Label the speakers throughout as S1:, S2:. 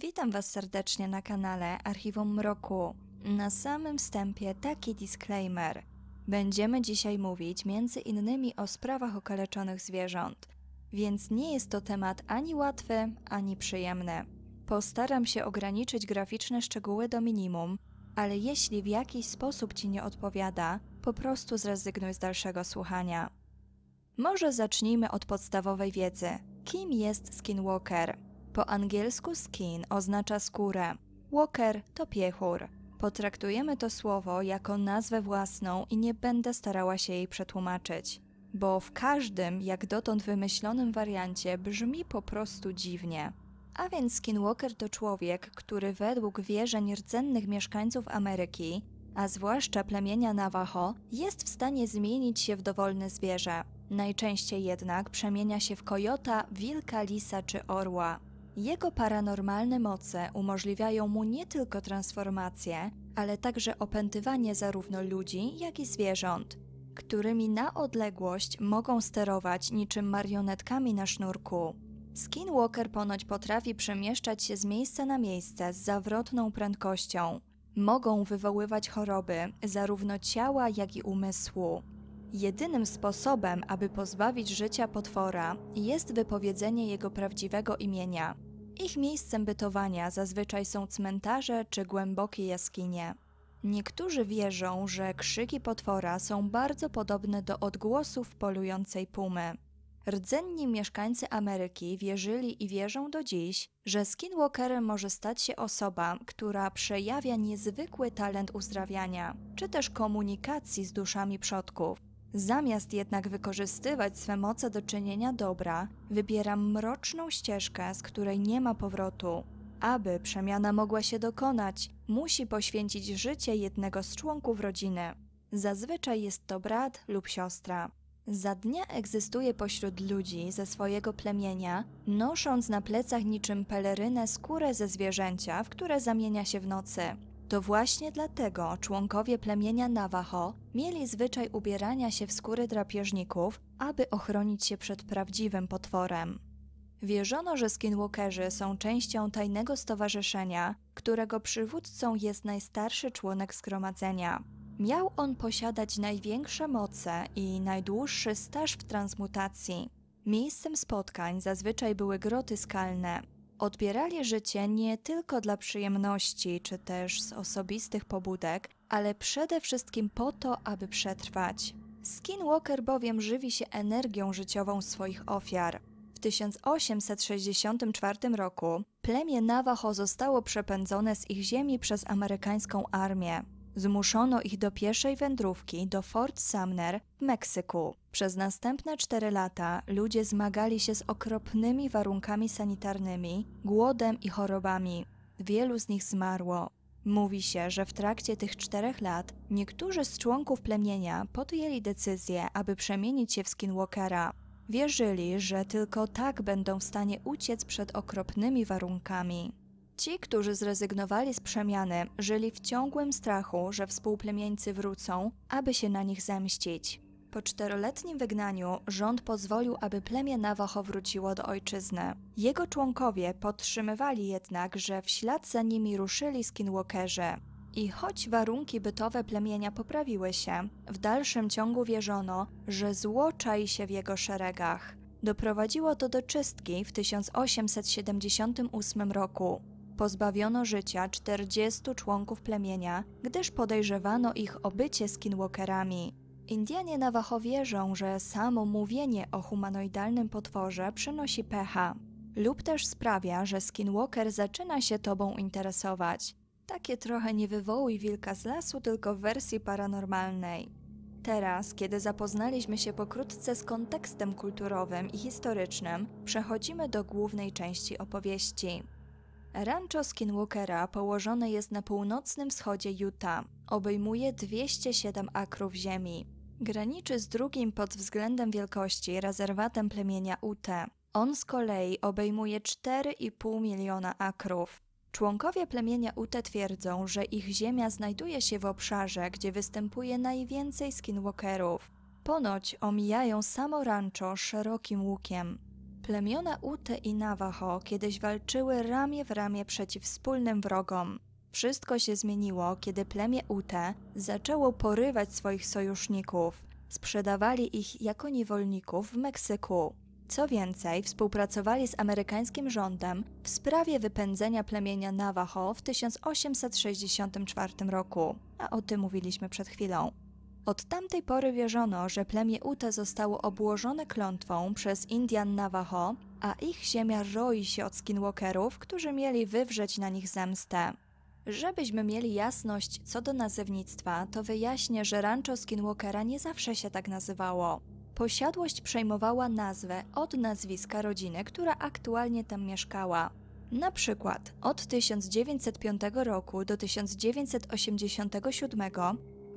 S1: Witam Was serdecznie na kanale Archiwum Mroku. Na samym wstępie taki disclaimer. Będziemy dzisiaj mówić między innymi o sprawach okaleczonych zwierząt, więc nie jest to temat ani łatwy, ani przyjemny. Postaram się ograniczyć graficzne szczegóły do minimum, ale jeśli w jakiś sposób Ci nie odpowiada, po prostu zrezygnuj z dalszego słuchania. Może zacznijmy od podstawowej wiedzy. Kim jest Skinwalker? Po angielsku skin oznacza skórę. Walker to piechur. Potraktujemy to słowo jako nazwę własną i nie będę starała się jej przetłumaczyć, bo w każdym jak dotąd wymyślonym wariancie brzmi po prostu dziwnie. A więc skinwalker to człowiek, który według wierzeń rdzennych mieszkańców Ameryki, a zwłaszcza plemienia Navajo, jest w stanie zmienić się w dowolne zwierzę. Najczęściej jednak przemienia się w kojota, wilka, lisa czy orła. Jego paranormalne moce umożliwiają mu nie tylko transformację, ale także opętywanie zarówno ludzi, jak i zwierząt, którymi na odległość mogą sterować niczym marionetkami na sznurku. Skinwalker ponoć potrafi przemieszczać się z miejsca na miejsce z zawrotną prędkością. Mogą wywoływać choroby zarówno ciała, jak i umysłu. Jedynym sposobem, aby pozbawić życia potwora, jest wypowiedzenie jego prawdziwego imienia. Ich miejscem bytowania zazwyczaj są cmentarze czy głębokie jaskinie. Niektórzy wierzą, że krzyki potwora są bardzo podobne do odgłosów polującej pumy. Rdzenni mieszkańcy Ameryki wierzyli i wierzą do dziś, że skinwalkerem może stać się osoba, która przejawia niezwykły talent uzdrawiania, czy też komunikacji z duszami przodków. Zamiast jednak wykorzystywać swe moce do czynienia dobra, wybieram mroczną ścieżkę, z której nie ma powrotu. Aby przemiana mogła się dokonać, musi poświęcić życie jednego z członków rodziny. Zazwyczaj jest to brat lub siostra. Za dnia egzystuje pośród ludzi ze swojego plemienia, nosząc na plecach niczym pelerynę skórę ze zwierzęcia, w które zamienia się w nocy. To właśnie dlatego członkowie plemienia Navajo mieli zwyczaj ubierania się w skóry drapieżników, aby ochronić się przed prawdziwym potworem. Wierzono, że skinwalkerzy są częścią tajnego stowarzyszenia, którego przywódcą jest najstarszy członek zgromadzenia. Miał on posiadać największe moce i najdłuższy staż w transmutacji. Miejscem spotkań zazwyczaj były groty skalne, odbierali życie nie tylko dla przyjemności czy też z osobistych pobudek, ale przede wszystkim po to, aby przetrwać. Skinwalker bowiem żywi się energią życiową swoich ofiar. W 1864 roku plemię Navajo zostało przepędzone z ich ziemi przez amerykańską armię. Zmuszono ich do pieszej wędrówki do Fort Sumner w Meksyku. Przez następne cztery lata ludzie zmagali się z okropnymi warunkami sanitarnymi, głodem i chorobami. Wielu z nich zmarło. Mówi się, że w trakcie tych czterech lat niektórzy z członków plemienia podjęli decyzję, aby przemienić się w skinwalkera. Wierzyli, że tylko tak będą w stanie uciec przed okropnymi warunkami. Ci, którzy zrezygnowali z przemiany, żyli w ciągłym strachu, że współplemieńcy wrócą, aby się na nich zemścić. Po czteroletnim wygnaniu rząd pozwolił, aby plemię Navajo wróciło do ojczyzny. Jego członkowie podtrzymywali jednak, że w ślad za nimi ruszyli skinwalkerzy. I choć warunki bytowe plemienia poprawiły się, w dalszym ciągu wierzono, że zło czai się w jego szeregach. Doprowadziło to do czystki w 1878 roku pozbawiono życia 40 członków plemienia, gdyż podejrzewano ich o bycie skinwalkerami. Indianie Navajo wierzą, że samo mówienie o humanoidalnym potworze przynosi pecha, lub też sprawia, że skinwalker zaczyna się tobą interesować. Takie trochę nie wywołuj wilka z lasu, tylko w wersji paranormalnej. Teraz, kiedy zapoznaliśmy się pokrótce z kontekstem kulturowym i historycznym, przechodzimy do głównej części opowieści. Rancho Skinwalkera położone jest na północnym wschodzie Utah. Obejmuje 207 akrów ziemi. Graniczy z drugim pod względem wielkości rezerwatem plemienia Ute. On z kolei obejmuje 4,5 miliona akrów. Członkowie plemienia Ute twierdzą, że ich ziemia znajduje się w obszarze, gdzie występuje najwięcej skinwalkerów. Ponoć omijają samo rancho szerokim łukiem. Plemiona Ute i Navajo kiedyś walczyły ramię w ramię przeciw wspólnym wrogom. Wszystko się zmieniło, kiedy plemię Ute zaczęło porywać swoich sojuszników. Sprzedawali ich jako niewolników w Meksyku. Co więcej, współpracowali z amerykańskim rządem w sprawie wypędzenia plemienia Navajo w 1864 roku, a o tym mówiliśmy przed chwilą. Od tamtej pory wierzono, że plemię Ute zostało obłożone klątwą przez Indian Navajo, a ich ziemia roi się od skinwalkerów, którzy mieli wywrzeć na nich zemstę. Żebyśmy mieli jasność co do nazewnictwa, to wyjaśnię, że rancho Skinwalkera nie zawsze się tak nazywało. Posiadłość przejmowała nazwę od nazwiska rodziny, która aktualnie tam mieszkała. Na przykład od 1905 roku do 1987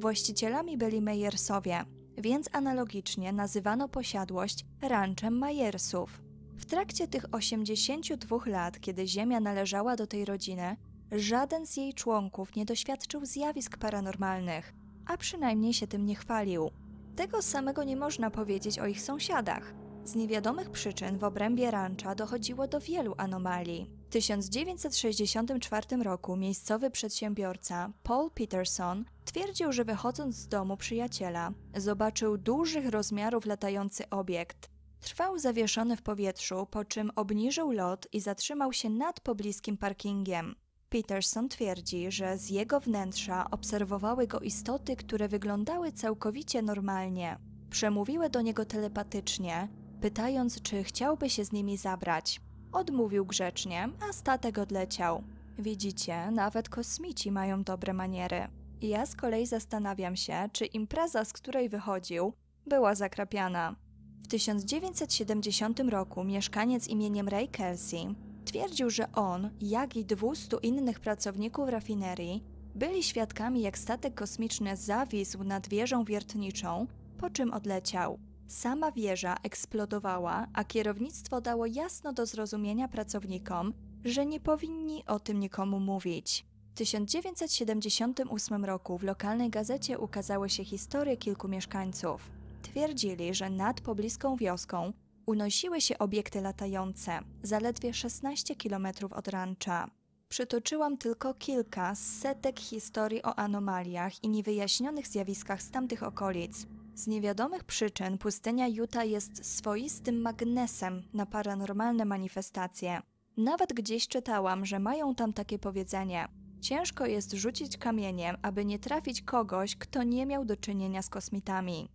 S1: Właścicielami byli Mejersowie, więc analogicznie nazywano posiadłość ranczem Majersów. W trakcie tych 82 lat, kiedy ziemia należała do tej rodziny, żaden z jej członków nie doświadczył zjawisk paranormalnych, a przynajmniej się tym nie chwalił. Tego samego nie można powiedzieć o ich sąsiadach. Z niewiadomych przyczyn w obrębie rancza dochodziło do wielu anomalii. 1964 roku miejscowy przedsiębiorca Paul Peterson twierdził, że wychodząc z domu przyjaciela, zobaczył dużych rozmiarów latający obiekt. Trwał zawieszony w powietrzu, po czym obniżył lot i zatrzymał się nad pobliskim parkingiem. Peterson twierdzi, że z jego wnętrza obserwowały go istoty, które wyglądały całkowicie normalnie. Przemówiły do niego telepatycznie, pytając, czy chciałby się z nimi zabrać. Odmówił grzecznie, a statek odleciał. Widzicie, nawet kosmici mają dobre maniery. Ja z kolei zastanawiam się, czy impreza, z której wychodził, była zakrapiana. W 1970 roku mieszkaniec imieniem Ray Kelsey twierdził, że on, jak i 200 innych pracowników rafinerii, byli świadkami, jak statek kosmiczny zawisł nad wieżą wiertniczą, po czym odleciał. Sama wieża eksplodowała, a kierownictwo dało jasno do zrozumienia pracownikom, że nie powinni o tym nikomu mówić. W 1978 roku w lokalnej gazecie ukazały się historie kilku mieszkańców. Twierdzili, że nad pobliską wioską unosiły się obiekty latające, zaledwie 16 km od rancza. Przytoczyłam tylko kilka z setek historii o anomaliach i niewyjaśnionych zjawiskach z tamtych okolic, z niewiadomych przyczyn pustynia Utah jest swoistym magnesem na paranormalne manifestacje. Nawet gdzieś czytałam, że mają tam takie powiedzenie. Ciężko jest rzucić kamieniem, aby nie trafić kogoś, kto nie miał do czynienia z kosmitami.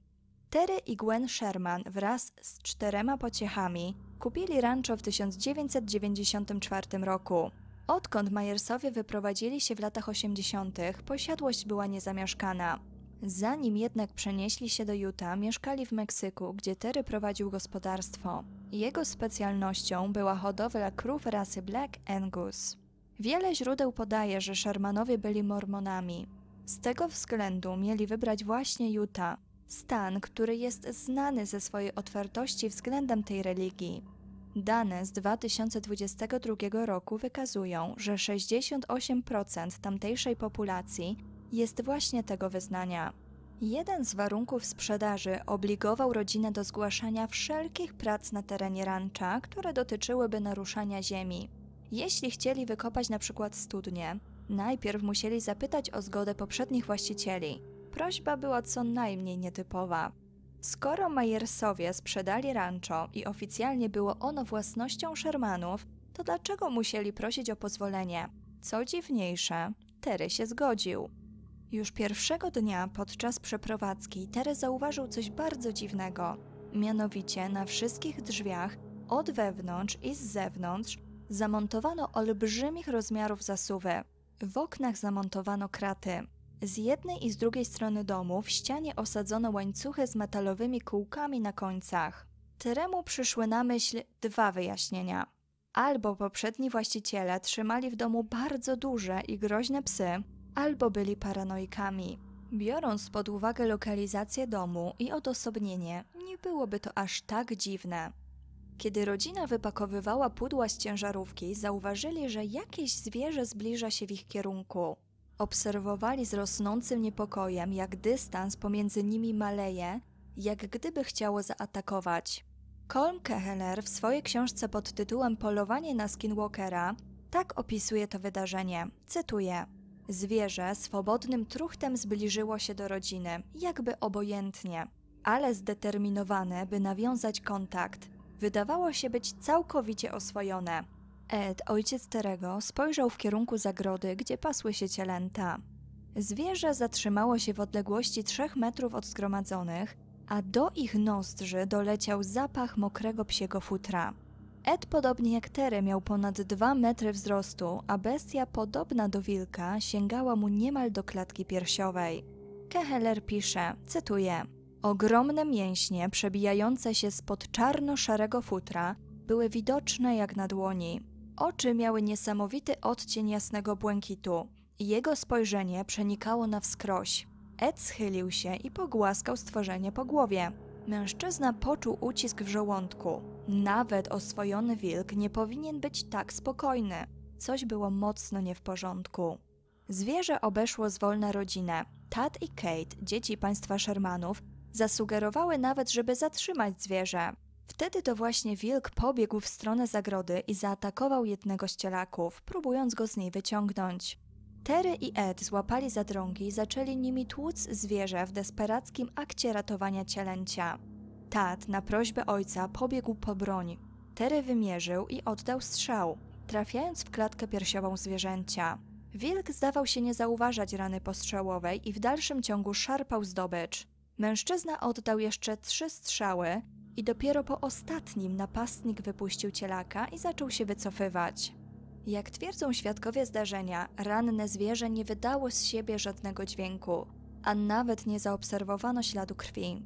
S1: Terry i Gwen Sherman wraz z czterema pociechami kupili rancho w 1994 roku. Odkąd Majersowie wyprowadzili się w latach 80., posiadłość była niezamieszkana. Zanim jednak przenieśli się do Utah, mieszkali w Meksyku, gdzie Terry prowadził gospodarstwo. Jego specjalnością była hodowla krów rasy Black Angus. Wiele źródeł podaje, że Shermanowie byli mormonami. Z tego względu mieli wybrać właśnie Utah, stan, który jest znany ze swojej otwartości względem tej religii. Dane z 2022 roku wykazują, że 68% tamtejszej populacji jest właśnie tego wyznania. Jeden z warunków sprzedaży obligował rodzinę do zgłaszania wszelkich prac na terenie rancha, które dotyczyłyby naruszania ziemi. Jeśli chcieli wykopać na przykład studnie, najpierw musieli zapytać o zgodę poprzednich właścicieli. Prośba była co najmniej nietypowa. Skoro Majersowie sprzedali rancho i oficjalnie było ono własnością Shermanów, to dlaczego musieli prosić o pozwolenie? Co dziwniejsze, Terry się zgodził. Już pierwszego dnia podczas przeprowadzki Terry zauważył coś bardzo dziwnego. Mianowicie na wszystkich drzwiach, od wewnątrz i z zewnątrz, zamontowano olbrzymich rozmiarów zasuwy. W oknach zamontowano kraty. Z jednej i z drugiej strony domu w ścianie osadzono łańcuchy z metalowymi kółkami na końcach. Teremu przyszły na myśl dwa wyjaśnienia. Albo poprzedni właściciele trzymali w domu bardzo duże i groźne psy, albo byli paranoikami. Biorąc pod uwagę lokalizację domu i odosobnienie, nie byłoby to aż tak dziwne. Kiedy rodzina wypakowywała pudła z ciężarówki, zauważyli, że jakieś zwierzę zbliża się w ich kierunku. Obserwowali z rosnącym niepokojem, jak dystans pomiędzy nimi maleje, jak gdyby chciało zaatakować. Colm Keheler w swojej książce pod tytułem Polowanie na Skinwalkera tak opisuje to wydarzenie. Cytuję: Zwierzę swobodnym truchtem zbliżyło się do rodziny, jakby obojętnie, ale zdeterminowane, by nawiązać kontakt. Wydawało się być całkowicie oswojone. Ed, ojciec Terego, spojrzał w kierunku zagrody, gdzie pasły się cielęta. Zwierzę zatrzymało się w odległości trzech metrów od zgromadzonych, a do ich nozdrzy doleciał zapach mokrego psiego futra. Ed, podobnie jak Tere, miał ponad 2 metry wzrostu, a bestia podobna do wilka sięgała mu niemal do klatki piersiowej. Keheler pisze, cytuję, Ogromne mięśnie przebijające się spod czarno-szarego futra były widoczne jak na dłoni. Oczy miały niesamowity odcień jasnego błękitu. Jego spojrzenie przenikało na wskroś. Ed schylił się i pogłaskał stworzenie po głowie. Mężczyzna poczuł ucisk w żołądku. Nawet oswojony wilk nie powinien być tak spokojny. Coś było mocno nie w porządku. Zwierzę obeszło zwolna rodzinę. Tad i Kate, dzieci państwa Shermanów, zasugerowały nawet, żeby zatrzymać zwierzę. Wtedy to właśnie wilk pobiegł w stronę zagrody i zaatakował jednego z cielaków, próbując go z niej wyciągnąć. Terry i Ed złapali za drągi i zaczęli nimi tłuc zwierzę w desperackim akcie ratowania cielęcia. Tat na prośbę ojca pobiegł po broń. Tere wymierzył i oddał strzał, trafiając w klatkę piersiową zwierzęcia. Wilk zdawał się nie zauważać rany postrzałowej i w dalszym ciągu szarpał zdobycz. Mężczyzna oddał jeszcze trzy strzały i dopiero po ostatnim napastnik wypuścił cielaka i zaczął się wycofywać. Jak twierdzą świadkowie zdarzenia, ranne zwierzę nie wydało z siebie żadnego dźwięku, a nawet nie zaobserwowano śladu krwi.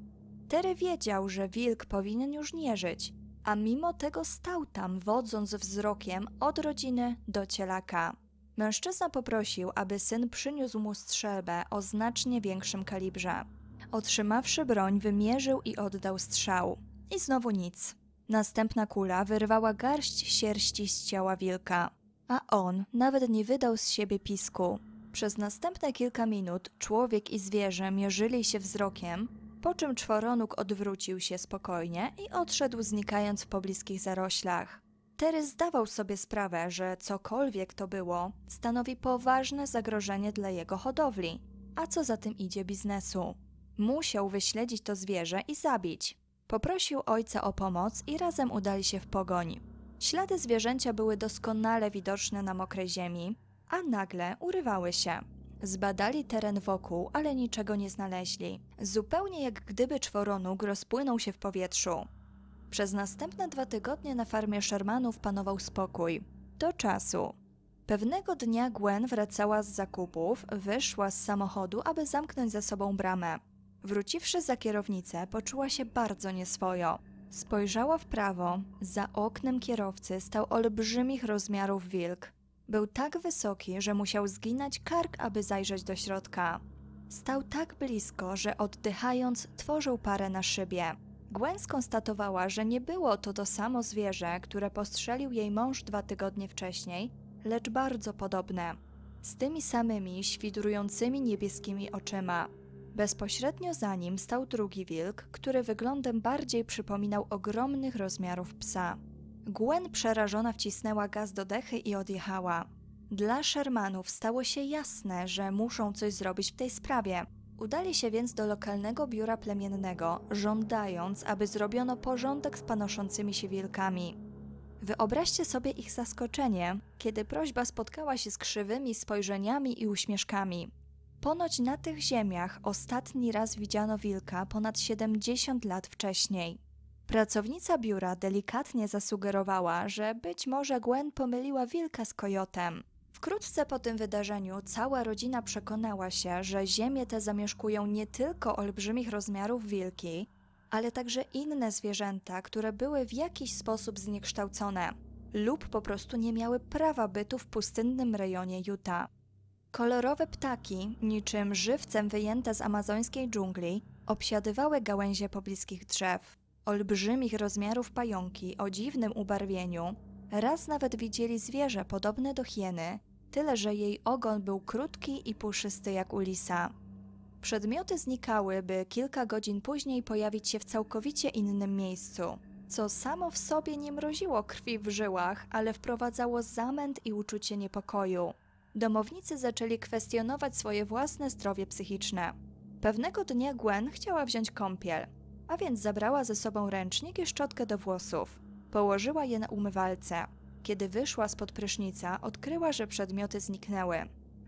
S1: Tery wiedział, że wilk powinien już nie żyć, a mimo tego stał tam, wodząc wzrokiem od rodziny do cielaka. Mężczyzna poprosił, aby syn przyniósł mu strzelbę o znacznie większym kalibrze. Otrzymawszy broń, wymierzył i oddał strzał. I znowu nic. Następna kula wyrwała garść sierści z ciała wilka, a on nawet nie wydał z siebie pisku. Przez następne kilka minut człowiek i zwierzę mierzyli się wzrokiem, po czym czworonóg odwrócił się spokojnie i odszedł znikając w pobliskich zaroślach. Terry zdawał sobie sprawę, że cokolwiek to było, stanowi poważne zagrożenie dla jego hodowli, a co za tym idzie biznesu. Musiał wyśledzić to zwierzę i zabić. Poprosił ojca o pomoc i razem udali się w pogoń. Ślady zwierzęcia były doskonale widoczne na mokrej ziemi, a nagle urywały się. Zbadali teren wokół, ale niczego nie znaleźli. Zupełnie jak gdyby czworonóg rozpłynął się w powietrzu. Przez następne dwa tygodnie na farmie Shermanów panował spokój. Do czasu. Pewnego dnia Gwen wracała z zakupów, wyszła z samochodu, aby zamknąć za sobą bramę. Wróciwszy za kierownicę, poczuła się bardzo nieswojo. Spojrzała w prawo, za oknem kierowcy stał olbrzymich rozmiarów wilk. Był tak wysoki, że musiał zginać kark, aby zajrzeć do środka. Stał tak blisko, że oddychając tworzył parę na szybie. Gwen skonstatowała, że nie było to to samo zwierzę, które postrzelił jej mąż dwa tygodnie wcześniej, lecz bardzo podobne. Z tymi samymi świdrującymi niebieskimi oczyma. Bezpośrednio za nim stał drugi wilk, który wyglądem bardziej przypominał ogromnych rozmiarów psa. Gwen przerażona wcisnęła gaz do dechy i odjechała. Dla Shermanów stało się jasne, że muszą coś zrobić w tej sprawie. Udali się więc do lokalnego biura plemiennego, żądając, aby zrobiono porządek z panoszącymi się wilkami. Wyobraźcie sobie ich zaskoczenie, kiedy prośba spotkała się z krzywymi spojrzeniami i uśmieszkami. Ponoć na tych ziemiach ostatni raz widziano wilka ponad 70 lat wcześniej. Pracownica biura delikatnie zasugerowała, że być może Gwen pomyliła wilka z kojotem. Wkrótce po tym wydarzeniu cała rodzina przekonała się, że ziemię te zamieszkują nie tylko olbrzymich rozmiarów wilki, ale także inne zwierzęta, które były w jakiś sposób zniekształcone lub po prostu nie miały prawa bytu w pustynnym rejonie Utah. Kolorowe ptaki, niczym żywcem wyjęte z amazońskiej dżungli, obsiadywały gałęzie pobliskich drzew. Olbrzymich rozmiarów pająki o dziwnym ubarwieniu, raz nawet widzieli zwierzę podobne do hieny, tyle że jej ogon był krótki i puszysty jak u lisa. Przedmioty znikały, by kilka godzin później pojawić się w całkowicie innym miejscu, co samo w sobie nie mroziło krwi w żyłach, ale wprowadzało zamęt i uczucie niepokoju. Domownicy zaczęli kwestionować swoje własne zdrowie psychiczne. Pewnego dnia Gwen chciała wziąć kąpiel a więc zabrała ze sobą ręcznik i szczotkę do włosów. Położyła je na umywalce. Kiedy wyszła spod prysznica, odkryła, że przedmioty zniknęły.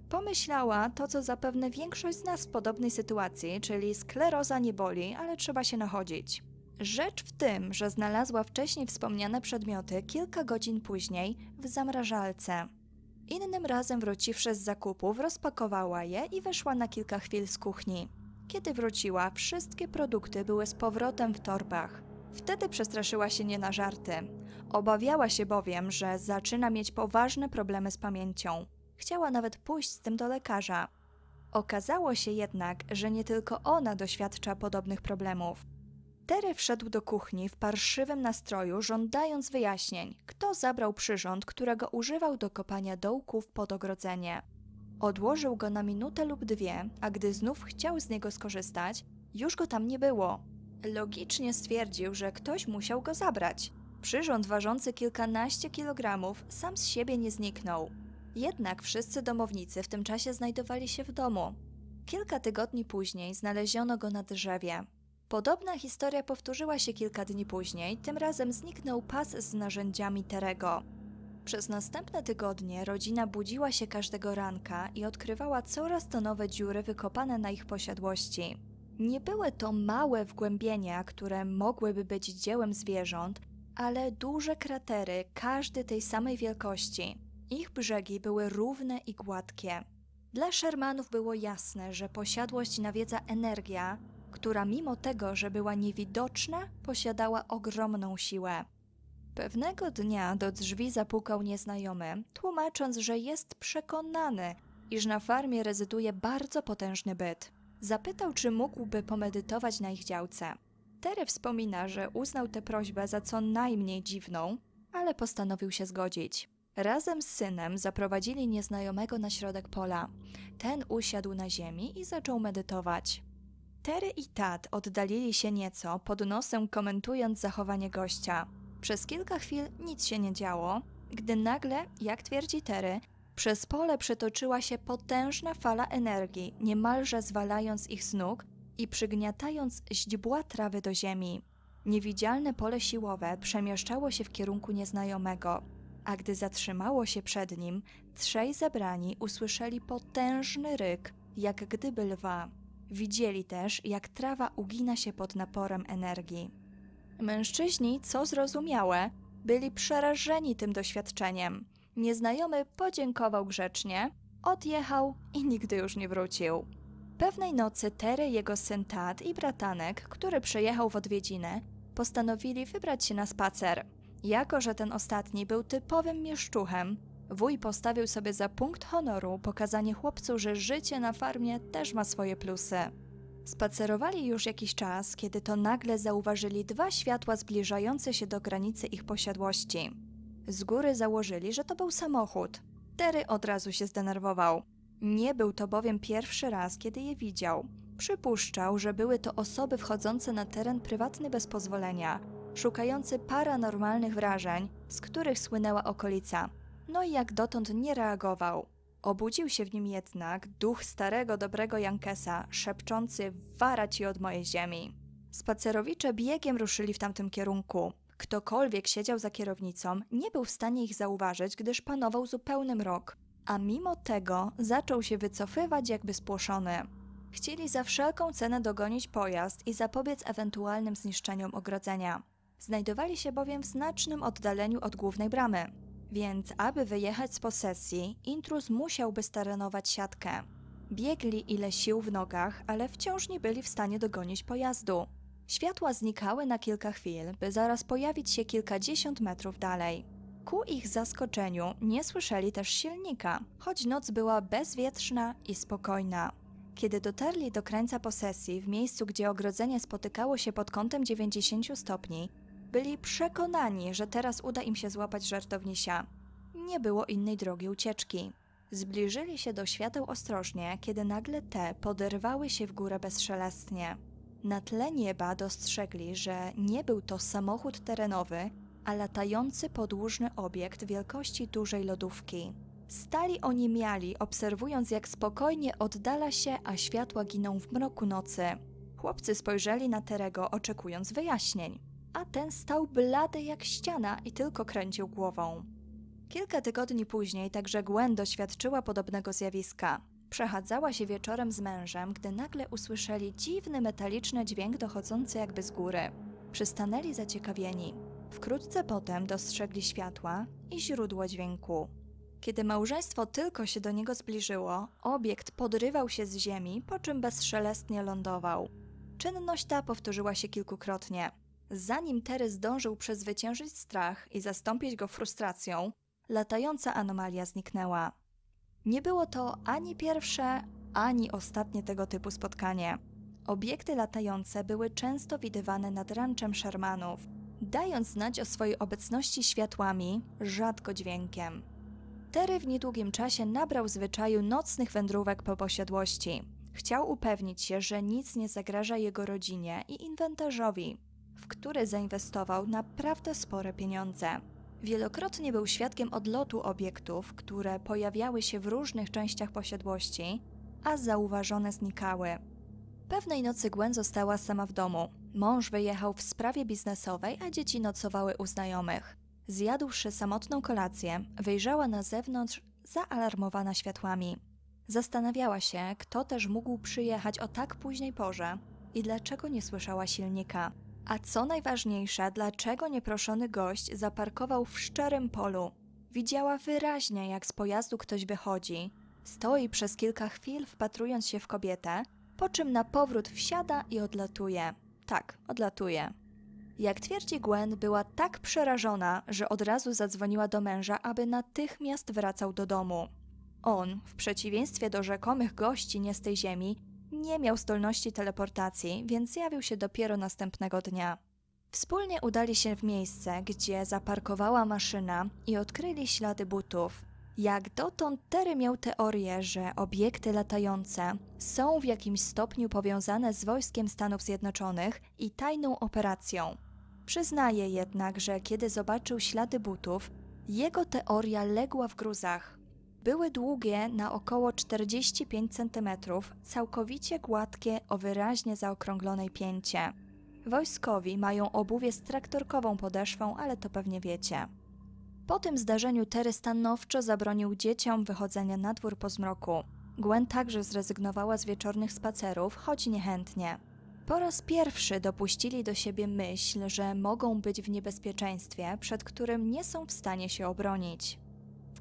S1: Pomyślała to, co zapewne większość z nas w podobnej sytuacji, czyli skleroza nie boli, ale trzeba się nachodzić. Rzecz w tym, że znalazła wcześniej wspomniane przedmioty kilka godzin później w zamrażalce. Innym razem wróciwszy z zakupów, rozpakowała je i weszła na kilka chwil z kuchni. Kiedy wróciła, wszystkie produkty były z powrotem w torbach. Wtedy przestraszyła się nie na żarty. Obawiała się bowiem, że zaczyna mieć poważne problemy z pamięcią. Chciała nawet pójść z tym do lekarza. Okazało się jednak, że nie tylko ona doświadcza podobnych problemów. Terry wszedł do kuchni w parszywym nastroju, żądając wyjaśnień, kto zabrał przyrząd, którego używał do kopania dołków pod ogrodzenie. Odłożył go na minutę lub dwie, a gdy znów chciał z niego skorzystać, już go tam nie było. Logicznie stwierdził, że ktoś musiał go zabrać. Przyrząd ważący kilkanaście kilogramów sam z siebie nie zniknął. Jednak wszyscy domownicy w tym czasie znajdowali się w domu. Kilka tygodni później znaleziono go na drzewie. Podobna historia powtórzyła się kilka dni później, tym razem zniknął pas z narzędziami Terego. Przez następne tygodnie rodzina budziła się każdego ranka i odkrywała coraz to nowe dziury wykopane na ich posiadłości. Nie były to małe wgłębienia, które mogłyby być dziełem zwierząt, ale duże kratery, każdy tej samej wielkości. Ich brzegi były równe i gładkie. Dla Shermanów było jasne, że posiadłość nawiedza energia, która mimo tego, że była niewidoczna, posiadała ogromną siłę. Pewnego dnia do drzwi zapukał nieznajomy, tłumacząc, że jest przekonany, iż na farmie rezyduje bardzo potężny byt. Zapytał, czy mógłby pomedytować na ich działce. Tery wspomina, że uznał tę prośbę za co najmniej dziwną, ale postanowił się zgodzić. Razem z synem zaprowadzili nieznajomego na środek pola. Ten usiadł na ziemi i zaczął medytować. Tery i Tad oddalili się nieco, pod nosem komentując zachowanie gościa. Przez kilka chwil nic się nie działo, gdy nagle, jak twierdzi Terry, przez pole przetoczyła się potężna fala energii, niemalże zwalając ich z nóg i przygniatając źdźbła trawy do ziemi. Niewidzialne pole siłowe przemieszczało się w kierunku nieznajomego, a gdy zatrzymało się przed nim, trzej zebrani usłyszeli potężny ryk, jak gdyby lwa. Widzieli też, jak trawa ugina się pod naporem energii. Mężczyźni, co zrozumiałe, byli przerażeni tym doświadczeniem. Nieznajomy podziękował grzecznie, odjechał i nigdy już nie wrócił. Pewnej nocy Terry, jego syn Tad i bratanek, który przyjechał w odwiedziny, postanowili wybrać się na spacer. Jako, że ten ostatni był typowym mieszczuchem, wuj postawił sobie za punkt honoru pokazanie chłopcu, że życie na farmie też ma swoje plusy. Spacerowali już jakiś czas, kiedy to nagle zauważyli dwa światła zbliżające się do granicy ich posiadłości. Z góry założyli, że to był samochód. Terry od razu się zdenerwował. Nie był to bowiem pierwszy raz, kiedy je widział. Przypuszczał, że były to osoby wchodzące na teren prywatny bez pozwolenia, szukające paranormalnych wrażeń, z których słynęła okolica. No i jak dotąd nie reagował. Obudził się w nim jednak duch starego, dobrego Jankesa, szepczący wara ci od mojej ziemi. Spacerowicze biegiem ruszyli w tamtym kierunku. Ktokolwiek siedział za kierownicą, nie był w stanie ich zauważyć, gdyż panował zupełny mrok. A mimo tego zaczął się wycofywać jakby spłoszony. Chcieli za wszelką cenę dogonić pojazd i zapobiec ewentualnym zniszczeniom ogrodzenia. Znajdowali się bowiem w znacznym oddaleniu od głównej bramy. Więc aby wyjechać z posesji, intruz musiałby starenować siatkę. Biegli ile sił w nogach, ale wciąż nie byli w stanie dogonić pojazdu. Światła znikały na kilka chwil, by zaraz pojawić się kilkadziesiąt metrów dalej. Ku ich zaskoczeniu nie słyszeli też silnika, choć noc była bezwietrzna i spokojna. Kiedy dotarli do krańca posesji, w miejscu, gdzie ogrodzenie spotykało się pod kątem 90 stopni, byli przekonani, że teraz uda im się złapać żartownisia. Nie było innej drogi ucieczki. Zbliżyli się do świateł ostrożnie, kiedy nagle te poderwały się w górę bezszelestnie. Na tle nieba dostrzegli, że nie był to samochód terenowy, a latający podłużny obiekt wielkości dużej lodówki. Stali oni miali, obserwując jak spokojnie oddala się, a światła giną w mroku nocy. Chłopcy spojrzeli na Terego, oczekując wyjaśnień a ten stał blady jak ściana i tylko kręcił głową. Kilka tygodni później także Gwen doświadczyła podobnego zjawiska. Przechadzała się wieczorem z mężem, gdy nagle usłyszeli dziwny metaliczny dźwięk dochodzący jakby z góry. Przystanęli zaciekawieni. Wkrótce potem dostrzegli światła i źródło dźwięku. Kiedy małżeństwo tylko się do niego zbliżyło, obiekt podrywał się z ziemi, po czym bezszelestnie lądował. Czynność ta powtórzyła się kilkukrotnie. Zanim Terry zdążył przezwyciężyć strach i zastąpić go frustracją, latająca anomalia zniknęła. Nie było to ani pierwsze, ani ostatnie tego typu spotkanie. Obiekty latające były często widywane nad ranczem Shermanów, dając znać o swojej obecności światłami, rzadko dźwiękiem. Terry w niedługim czasie nabrał zwyczaju nocnych wędrówek po posiadłości. Chciał upewnić się, że nic nie zagraża jego rodzinie i inwentarzowi, w które zainwestował naprawdę spore pieniądze. Wielokrotnie był świadkiem odlotu obiektów, które pojawiały się w różnych częściach posiadłości, a zauważone znikały. Pewnej nocy Gwen została sama w domu. Mąż wyjechał w sprawie biznesowej, a dzieci nocowały u znajomych. Zjadłszy samotną kolację, wyjrzała na zewnątrz zaalarmowana światłami. Zastanawiała się, kto też mógł przyjechać o tak późnej porze i dlaczego nie słyszała silnika. A co najważniejsze, dlaczego nieproszony gość zaparkował w szczerym polu? Widziała wyraźnie, jak z pojazdu ktoś wychodzi. Stoi przez kilka chwil, wpatrując się w kobietę, po czym na powrót wsiada i odlatuje. Tak, odlatuje. Jak twierdzi Gwen, była tak przerażona, że od razu zadzwoniła do męża, aby natychmiast wracał do domu. On, w przeciwieństwie do rzekomych gości nie z tej ziemi, nie miał zdolności teleportacji, więc zjawił się dopiero następnego dnia. Wspólnie udali się w miejsce, gdzie zaparkowała maszyna i odkryli ślady butów. Jak dotąd Terry miał teorię, że obiekty latające są w jakimś stopniu powiązane z wojskiem Stanów Zjednoczonych i tajną operacją. Przyznaje jednak, że kiedy zobaczył ślady butów, jego teoria legła w gruzach. Były długie na około 45 cm, całkowicie gładkie o wyraźnie zaokrąglonej pięcie. Wojskowi mają obuwie z traktorkową podeszwą, ale to pewnie wiecie. Po tym zdarzeniu Terry stanowczo zabronił dzieciom wychodzenia na dwór po zmroku. Gwen także zrezygnowała z wieczornych spacerów, choć niechętnie. Po raz pierwszy dopuścili do siebie myśl, że mogą być w niebezpieczeństwie, przed którym nie są w stanie się obronić.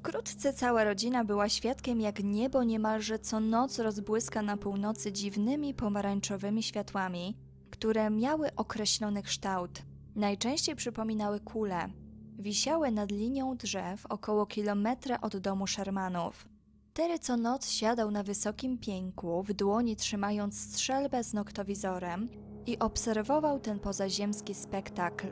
S1: Wkrótce cała rodzina była świadkiem, jak niebo niemalże co noc rozbłyska na północy dziwnymi pomarańczowymi światłami, które miały określony kształt. Najczęściej przypominały kule. Wisiały nad linią drzew około kilometra od domu Shermanów. Terry co noc siadał na wysokim pięku, w dłoni trzymając strzelbę z noktowizorem i obserwował ten pozaziemski spektakl.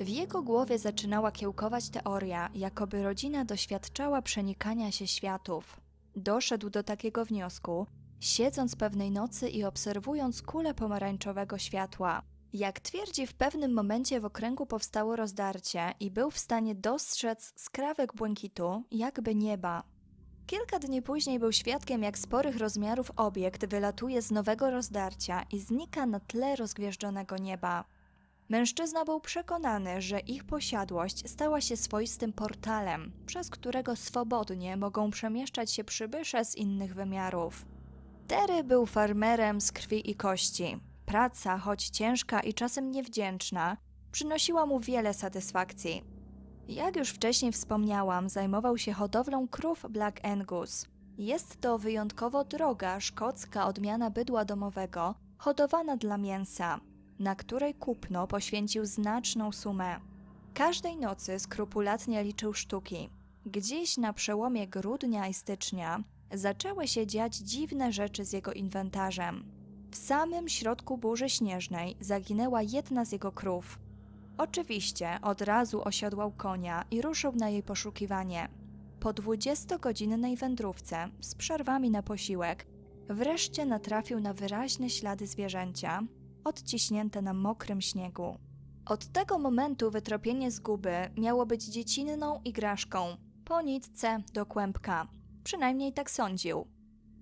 S1: W jego głowie zaczynała kiełkować teoria, jakoby rodzina doświadczała przenikania się światów. Doszedł do takiego wniosku, siedząc pewnej nocy i obserwując kulę pomarańczowego światła. Jak twierdzi, w pewnym momencie w okręgu powstało rozdarcie i był w stanie dostrzec skrawek błękitu, jakby nieba. Kilka dni później był świadkiem, jak sporych rozmiarów obiekt wylatuje z nowego rozdarcia i znika na tle rozgwieżdżonego nieba. Mężczyzna był przekonany, że ich posiadłość stała się swoistym portalem, przez którego swobodnie mogą przemieszczać się przybysze z innych wymiarów. Terry był farmerem z krwi i kości. Praca, choć ciężka i czasem niewdzięczna, przynosiła mu wiele satysfakcji. Jak już wcześniej wspomniałam, zajmował się hodowlą krów Black Angus. Jest to wyjątkowo droga szkocka odmiana bydła domowego, hodowana dla mięsa, na której kupno poświęcił znaczną sumę. Każdej nocy skrupulatnie liczył sztuki. Gdzieś na przełomie grudnia i stycznia zaczęły się dziać dziwne rzeczy z jego inwentarzem. W samym środku burzy śnieżnej zaginęła jedna z jego krów. Oczywiście od razu osiodłał konia i ruszył na jej poszukiwanie. Po 20-godzinnej wędrówce z przerwami na posiłek, wreszcie natrafił na wyraźne ślady zwierzęcia, odciśnięte na mokrym śniegu. Od tego momentu wytropienie zguby miało być dziecinną igraszką, po nitce do kłębka. Przynajmniej tak sądził.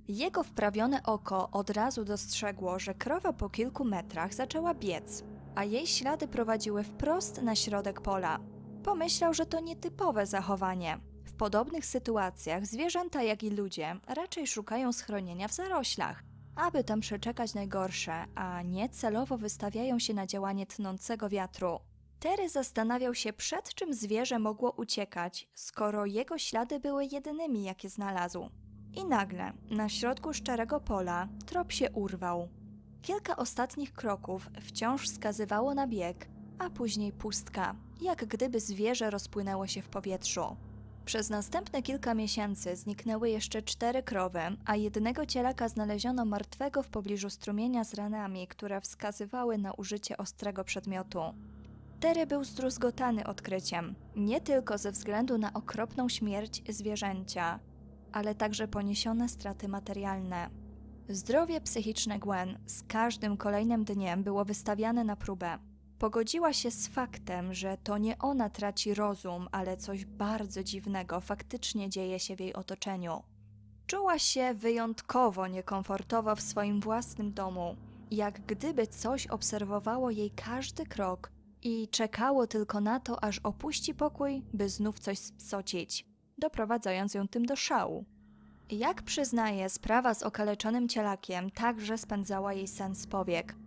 S1: Jego wprawione oko od razu dostrzegło, że krowa po kilku metrach zaczęła biec, a jej ślady prowadziły wprost na środek pola. Pomyślał, że to nietypowe zachowanie. W podobnych sytuacjach zwierzęta, jak i ludzie, raczej szukają schronienia w zaroślach aby tam przeczekać najgorsze, a nie celowo wystawiają się na działanie tnącego wiatru. Terry zastanawiał się, przed czym zwierzę mogło uciekać, skoro jego ślady były jedynymi, jakie znalazł. I nagle, na środku szczerego pola, trop się urwał. Kilka ostatnich kroków wciąż wskazywało na bieg, a później pustka, jak gdyby zwierzę rozpłynęło się w powietrzu. Przez następne kilka miesięcy zniknęły jeszcze cztery krowy, a jednego cielaka znaleziono martwego w pobliżu strumienia z ranami, które wskazywały na użycie ostrego przedmiotu. Terry był zdruzgotany odkryciem, nie tylko ze względu na okropną śmierć zwierzęcia, ale także poniesione straty materialne. Zdrowie psychiczne Gwen z każdym kolejnym dniem było wystawiane na próbę. Pogodziła się z faktem, że to nie ona traci rozum, ale coś bardzo dziwnego faktycznie dzieje się w jej otoczeniu. Czuła się wyjątkowo niekomfortowo w swoim własnym domu, jak gdyby coś obserwowało jej każdy krok i czekało tylko na to, aż opuści pokój, by znów coś psocić, doprowadzając ją tym do szału. Jak przyznaje, sprawa z okaleczonym cielakiem także spędzała jej sen z powiek –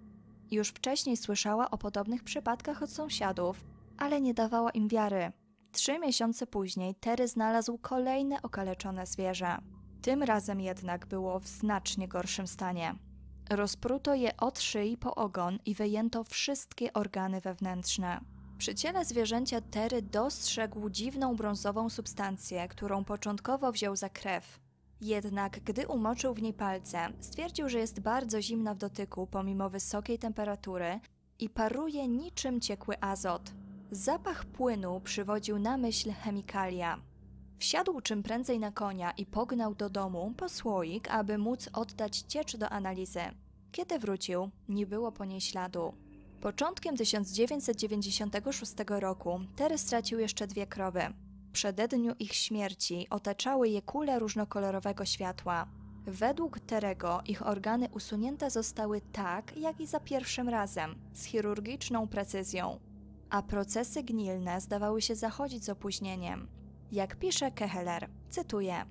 S1: już wcześniej słyszała o podobnych przypadkach od sąsiadów, ale nie dawała im wiary. Trzy miesiące później Terry znalazł kolejne okaleczone zwierzę. Tym razem jednak było w znacznie gorszym stanie. Rozpruto je od szyi po ogon i wyjęto wszystkie organy wewnętrzne. Przy ciele zwierzęcia Terry dostrzegł dziwną brązową substancję, którą początkowo wziął za krew. Jednak gdy umoczył w niej palce, stwierdził, że jest bardzo zimna w dotyku pomimo wysokiej temperatury i paruje niczym ciekły azot. Zapach płynu przywodził na myśl chemikalia. Wsiadł czym prędzej na konia i pognał do domu po słoik, aby móc oddać ciecz do analizy. Kiedy wrócił, nie było po niej śladu. Początkiem 1996 roku Terry stracił jeszcze dwie krowy przededniu ich śmierci otaczały je kule różnokolorowego światła. Według Terego ich organy usunięte zostały tak, jak i za pierwszym razem, z chirurgiczną precyzją. A procesy gnilne zdawały się zachodzić z opóźnieniem. Jak pisze Keheler, cytuję: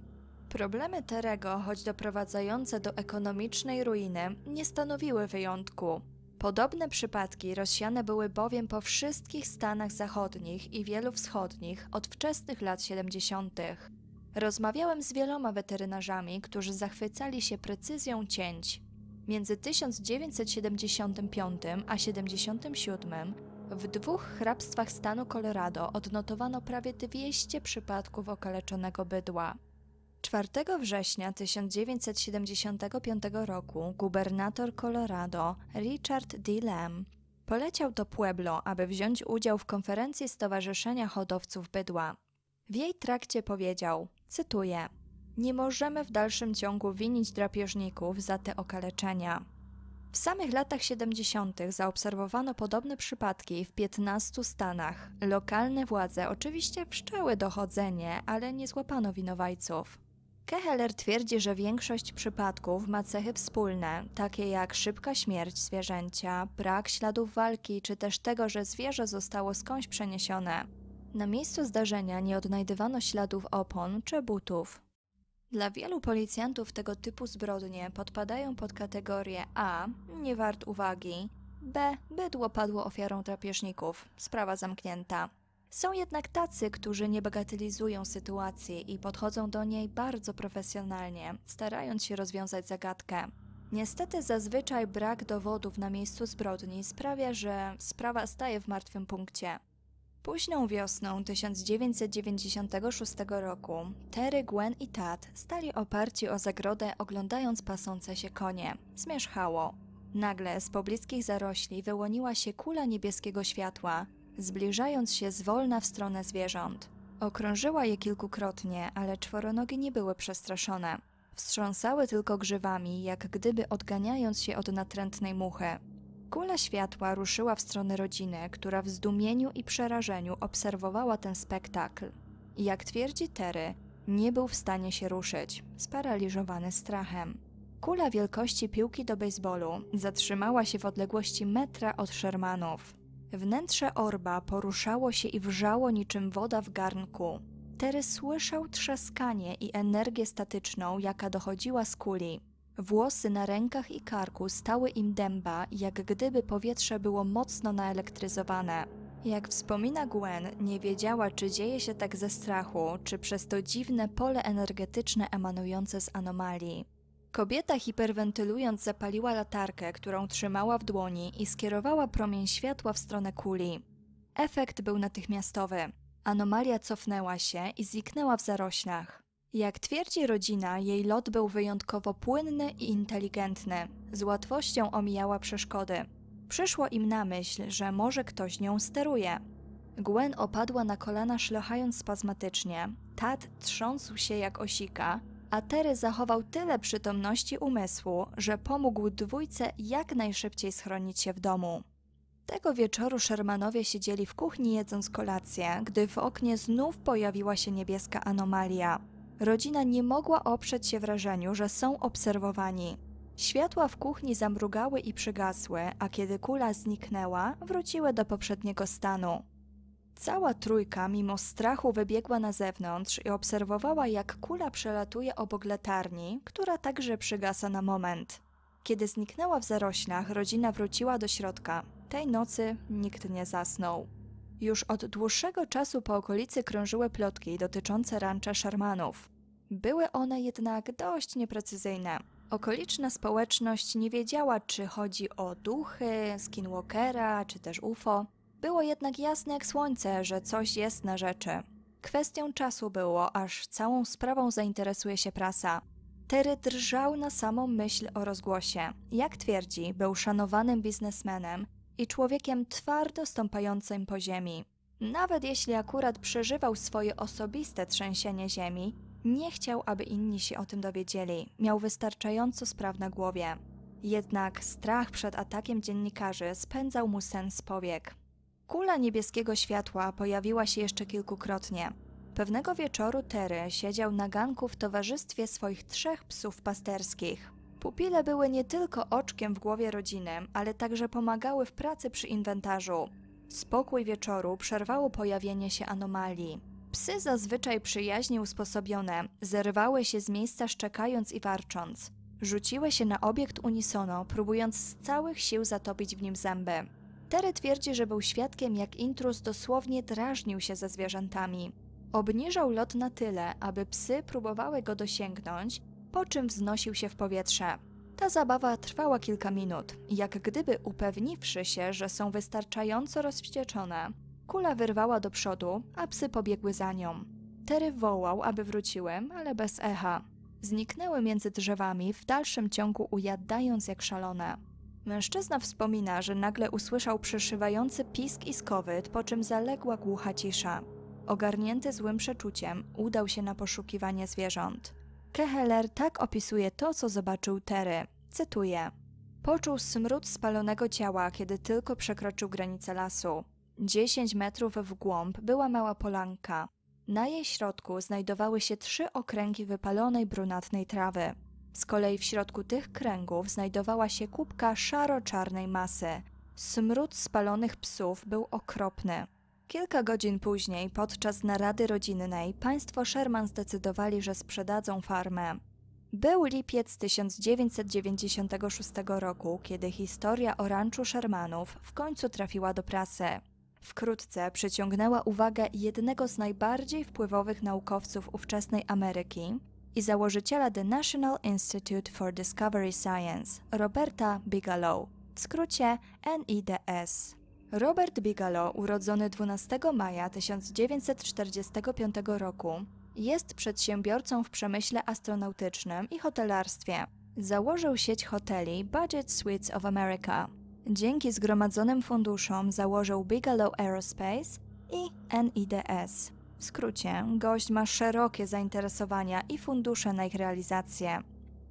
S1: Problemy Terego, choć doprowadzające do ekonomicznej ruiny, nie stanowiły wyjątku. Podobne przypadki rozsiane były bowiem po wszystkich Stanach Zachodnich i wielu wschodnich od wczesnych lat 70. Rozmawiałem z wieloma weterynarzami, którzy zachwycali się precyzją cięć. Między 1975 a 1977 w dwóch hrabstwach stanu Colorado odnotowano prawie 200 przypadków okaleczonego bydła. 4 września 1975 roku gubernator Colorado Richard D. Lamb poleciał do Pueblo, aby wziąć udział w konferencji Stowarzyszenia Hodowców Bydła. W jej trakcie powiedział, cytuję, Nie możemy w dalszym ciągu winić drapieżników za te okaleczenia. W samych latach 70. zaobserwowano podobne przypadki w 15 stanach. Lokalne władze oczywiście wszczęły dochodzenie, ale nie złapano winowajców. Keheler twierdzi, że większość przypadków ma cechy wspólne, takie jak szybka śmierć zwierzęcia, brak śladów walki, czy też tego, że zwierzę zostało skądś przeniesione. Na miejscu zdarzenia nie odnajdywano śladów opon czy butów. Dla wielu policjantów tego typu zbrodnie podpadają pod kategorię A nie wart uwagi, B bydło padło ofiarą drapieżników, sprawa zamknięta. Są jednak tacy, którzy nie bagatelizują sytuacji i podchodzą do niej bardzo profesjonalnie, starając się rozwiązać zagadkę. Niestety zazwyczaj brak dowodów na miejscu zbrodni sprawia, że sprawa staje w martwym punkcie. Późną wiosną 1996 roku Terry, Gwen i Tad stali oparci o zagrodę oglądając pasące się konie. Zmierzchało. Nagle z pobliskich zarośli wyłoniła się kula niebieskiego światła, zbliżając się zwolna w stronę zwierząt. Okrążyła je kilkukrotnie, ale czworonogi nie były przestraszone. Wstrząsały tylko grzywami, jak gdyby odganiając się od natrętnej muchy. Kula światła ruszyła w stronę rodziny, która w zdumieniu i przerażeniu obserwowała ten spektakl. Jak twierdzi Terry, nie był w stanie się ruszyć, sparaliżowany strachem. Kula wielkości piłki do baseballu zatrzymała się w odległości metra od Shermanów. Wnętrze orba poruszało się i wrzało niczym woda w garnku. Tery słyszał trzaskanie i energię statyczną, jaka dochodziła z kuli. Włosy na rękach i karku stały im dęba, jak gdyby powietrze było mocno naelektryzowane. Jak wspomina Gwen, nie wiedziała, czy dzieje się tak ze strachu, czy przez to dziwne pole energetyczne emanujące z anomalii. Kobieta hiperwentylując zapaliła latarkę, którą trzymała w dłoni i skierowała promień światła w stronę kuli. Efekt był natychmiastowy. Anomalia cofnęła się i zniknęła w zaroślach. Jak twierdzi rodzina, jej lot był wyjątkowo płynny i inteligentny. Z łatwością omijała przeszkody. Przyszło im na myśl, że może ktoś nią steruje. Gwen opadła na kolana szlochając spazmatycznie. Tat trząsł się jak osika, Terry zachował tyle przytomności umysłu, że pomógł dwójce jak najszybciej schronić się w domu. Tego wieczoru Shermanowie siedzieli w kuchni jedząc kolację, gdy w oknie znów pojawiła się niebieska anomalia. Rodzina nie mogła oprzeć się wrażeniu, że są obserwowani. Światła w kuchni zamrugały i przygasły, a kiedy kula zniknęła, wróciły do poprzedniego stanu. Cała trójka, mimo strachu, wybiegła na zewnątrz i obserwowała, jak kula przelatuje obok latarni, która także przygasa na moment. Kiedy zniknęła w zaroślach, rodzina wróciła do środka. Tej nocy nikt nie zasnął. Już od dłuższego czasu po okolicy krążyły plotki dotyczące rancha Shermanów. Były one jednak dość nieprecyzyjne. Okoliczna społeczność nie wiedziała, czy chodzi o duchy, skinwalkera, czy też UFO. Było jednak jasne jak słońce, że coś jest na rzeczy. Kwestią czasu było, aż całą sprawą zainteresuje się prasa. Terry drżał na samą myśl o rozgłosie. Jak twierdzi, był szanowanym biznesmenem i człowiekiem twardo stąpającym po ziemi. Nawet jeśli akurat przeżywał swoje osobiste trzęsienie ziemi, nie chciał, aby inni się o tym dowiedzieli. Miał wystarczająco spraw na głowie. Jednak strach przed atakiem dziennikarzy spędzał mu sen z powiek. Kula niebieskiego światła pojawiła się jeszcze kilkukrotnie. Pewnego wieczoru Terry siedział na ganku w towarzystwie swoich trzech psów pasterskich. Pupile były nie tylko oczkiem w głowie rodziny, ale także pomagały w pracy przy inwentarzu. Spokój wieczoru przerwało pojawienie się anomalii. Psy zazwyczaj przyjaźnie usposobione zerwały się z miejsca szczekając i warcząc. Rzuciły się na obiekt unisono, próbując z całych sił zatopić w nim zęby. Terry twierdzi, że był świadkiem, jak intruz dosłownie drażnił się ze zwierzętami. Obniżał lot na tyle, aby psy próbowały go dosięgnąć, po czym wznosił się w powietrze. Ta zabawa trwała kilka minut, jak gdyby upewniwszy się, że są wystarczająco rozwścieczone. Kula wyrwała do przodu, a psy pobiegły za nią. Terry wołał, aby wróciły, ale bez echa. Zniknęły między drzewami, w dalszym ciągu ujadając jak szalone. Mężczyzna wspomina, że nagle usłyszał przeszywający pisk i skowyt, po czym zaległa głucha cisza. Ogarnięty złym przeczuciem, udał się na poszukiwanie zwierząt. Keheler tak opisuje to, co zobaczył Terry. Cytuję. Poczuł smród spalonego ciała, kiedy tylko przekroczył granicę lasu. 10 metrów w głąb była mała polanka. Na jej środku znajdowały się trzy okręgi wypalonej brunatnej trawy. Z kolei w środku tych kręgów znajdowała się kubka szaro-czarnej masy. Smród spalonych psów był okropny. Kilka godzin później, podczas narady rodzinnej, państwo Sherman zdecydowali, że sprzedadzą farmę. Był lipiec 1996 roku, kiedy historia o ranczu Shermanów w końcu trafiła do prasy. Wkrótce przyciągnęła uwagę jednego z najbardziej wpływowych naukowców ówczesnej Ameryki, i założyciela The National Institute for Discovery Science, Roberta Bigelow, w skrócie NIDS. Robert Bigelow, urodzony 12 maja 1945 roku, jest przedsiębiorcą w przemyśle astronautycznym i hotelarstwie. Założył sieć hoteli Budget Suites of America. Dzięki zgromadzonym funduszom założył Bigelow Aerospace i NIDS. W skrócie, gość ma szerokie zainteresowania i fundusze na ich realizację.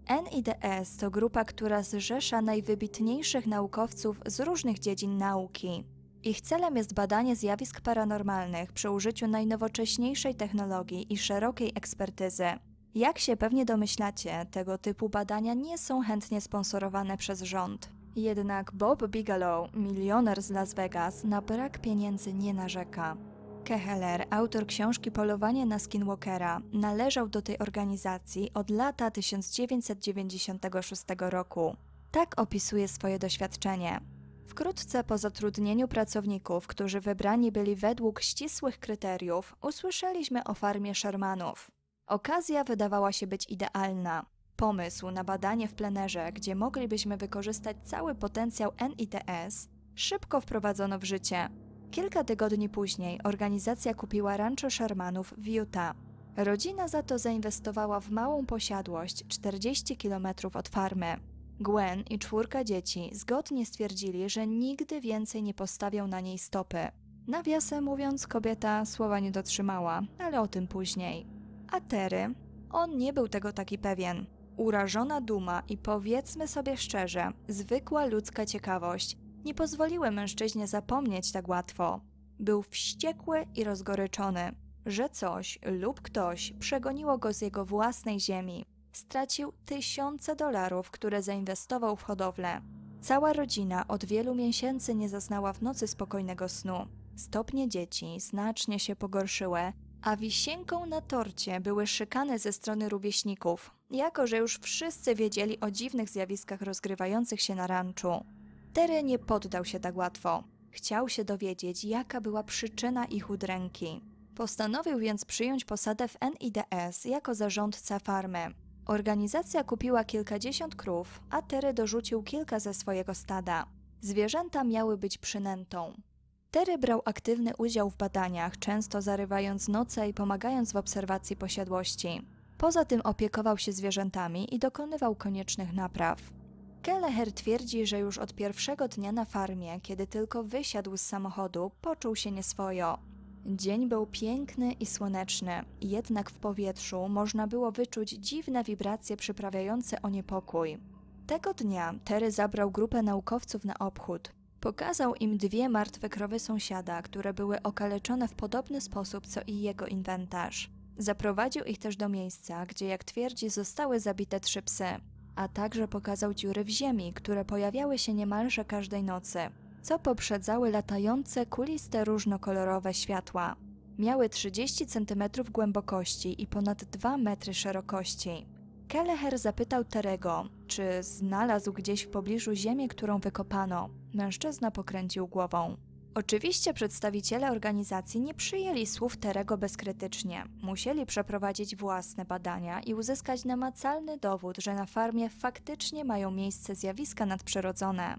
S1: NIDS to grupa, która zrzesza najwybitniejszych naukowców z różnych dziedzin nauki. Ich celem jest badanie zjawisk paranormalnych przy użyciu najnowocześniejszej technologii i szerokiej ekspertyzy. Jak się pewnie domyślacie, tego typu badania nie są chętnie sponsorowane przez rząd. Jednak Bob Bigelow, milioner z Las Vegas, na brak pieniędzy nie narzeka. Keheler, autor książki Polowanie na Skinwalkera, należał do tej organizacji od lata 1996 roku. Tak opisuje swoje doświadczenie. Wkrótce po zatrudnieniu pracowników, którzy wybrani byli według ścisłych kryteriów, usłyszeliśmy o farmie Shermanów. Okazja wydawała się być idealna. Pomysł na badanie w plenerze, gdzie moglibyśmy wykorzystać cały potencjał NITS, szybko wprowadzono w życie. Kilka tygodni później organizacja kupiła rancho Shermanów w Utah. Rodzina za to zainwestowała w małą posiadłość 40 km od farmy. Gwen i czwórka dzieci zgodnie stwierdzili, że nigdy więcej nie postawią na niej stopy. Nawiasem mówiąc, kobieta słowa nie dotrzymała, ale o tym później. A Terry? On nie był tego taki pewien. Urażona duma i powiedzmy sobie szczerze, zwykła ludzka ciekawość nie pozwoliły mężczyźnie zapomnieć tak łatwo. Był wściekły i rozgoryczony, że coś lub ktoś przegoniło go z jego własnej ziemi. Stracił tysiące dolarów, które zainwestował w hodowlę. Cała rodzina od wielu miesięcy nie zaznała w nocy spokojnego snu. Stopnie dzieci znacznie się pogorszyły, a wisienką na torcie były szykany ze strony rówieśników, jako że już wszyscy wiedzieli o dziwnych zjawiskach rozgrywających się na ranczu. Tere nie poddał się tak łatwo. Chciał się dowiedzieć, jaka była przyczyna ich udręki. Postanowił więc przyjąć posadę w NIDS jako zarządca farmy. Organizacja kupiła kilkadziesiąt krów, a Terry dorzucił kilka ze swojego stada. Zwierzęta miały być przynętą. Terry brał aktywny udział w badaniach, często zarywając noce i pomagając w obserwacji posiadłości. Poza tym opiekował się zwierzętami i dokonywał koniecznych napraw. Kelleher twierdzi, że już od pierwszego dnia na farmie, kiedy tylko wysiadł z samochodu, poczuł się nieswojo. Dzień był piękny i słoneczny, jednak w powietrzu można było wyczuć dziwne wibracje przyprawiające o niepokój. Tego dnia Terry zabrał grupę naukowców na obchód. Pokazał im dwie martwe krowy sąsiada, które były okaleczone w podobny sposób co i jego inwentarz. Zaprowadził ich też do miejsca, gdzie, jak twierdzi, zostały zabite trzy psy a także pokazał dziury w ziemi, które pojawiały się niemalże każdej nocy, co poprzedzały latające, kuliste, różnokolorowe światła. Miały 30 cm głębokości i ponad 2 metry szerokości. Keleher zapytał Terego, czy znalazł gdzieś w pobliżu ziemię, którą wykopano. Mężczyzna pokręcił głową. Oczywiście przedstawiciele organizacji nie przyjęli słów Terego bezkrytycznie. Musieli przeprowadzić własne badania i uzyskać namacalny dowód, że na farmie faktycznie mają miejsce zjawiska nadprzyrodzone.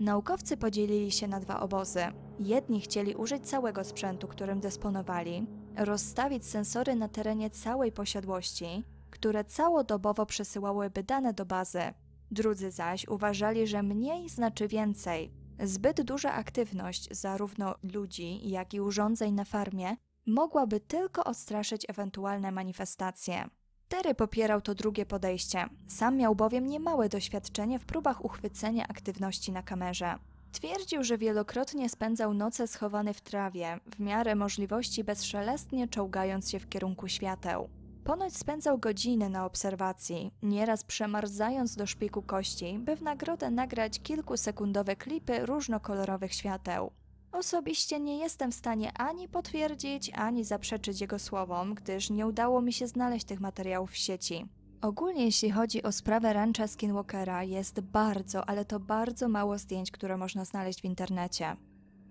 S1: Naukowcy podzielili się na dwa obozy. Jedni chcieli użyć całego sprzętu, którym dysponowali, rozstawić sensory na terenie całej posiadłości, które całodobowo przesyłałyby dane do bazy. Drudzy zaś uważali, że mniej znaczy więcej – Zbyt duża aktywność zarówno ludzi, jak i urządzeń na farmie mogłaby tylko odstraszyć ewentualne manifestacje. Terry popierał to drugie podejście. Sam miał bowiem niemałe doświadczenie w próbach uchwycenia aktywności na kamerze. Twierdził, że wielokrotnie spędzał noce schowany w trawie, w miarę możliwości bezszelestnie czołgając się w kierunku świateł. Ponoć spędzał godziny na obserwacji, nieraz przemarzając do szpiku kości, by w nagrodę nagrać kilkusekundowe klipy różnokolorowych świateł. Osobiście nie jestem w stanie ani potwierdzić, ani zaprzeczyć jego słowom, gdyż nie udało mi się znaleźć tych materiałów w sieci. Ogólnie jeśli chodzi o sprawę rancha Skinwalkera, jest bardzo, ale to bardzo mało zdjęć, które można znaleźć w internecie.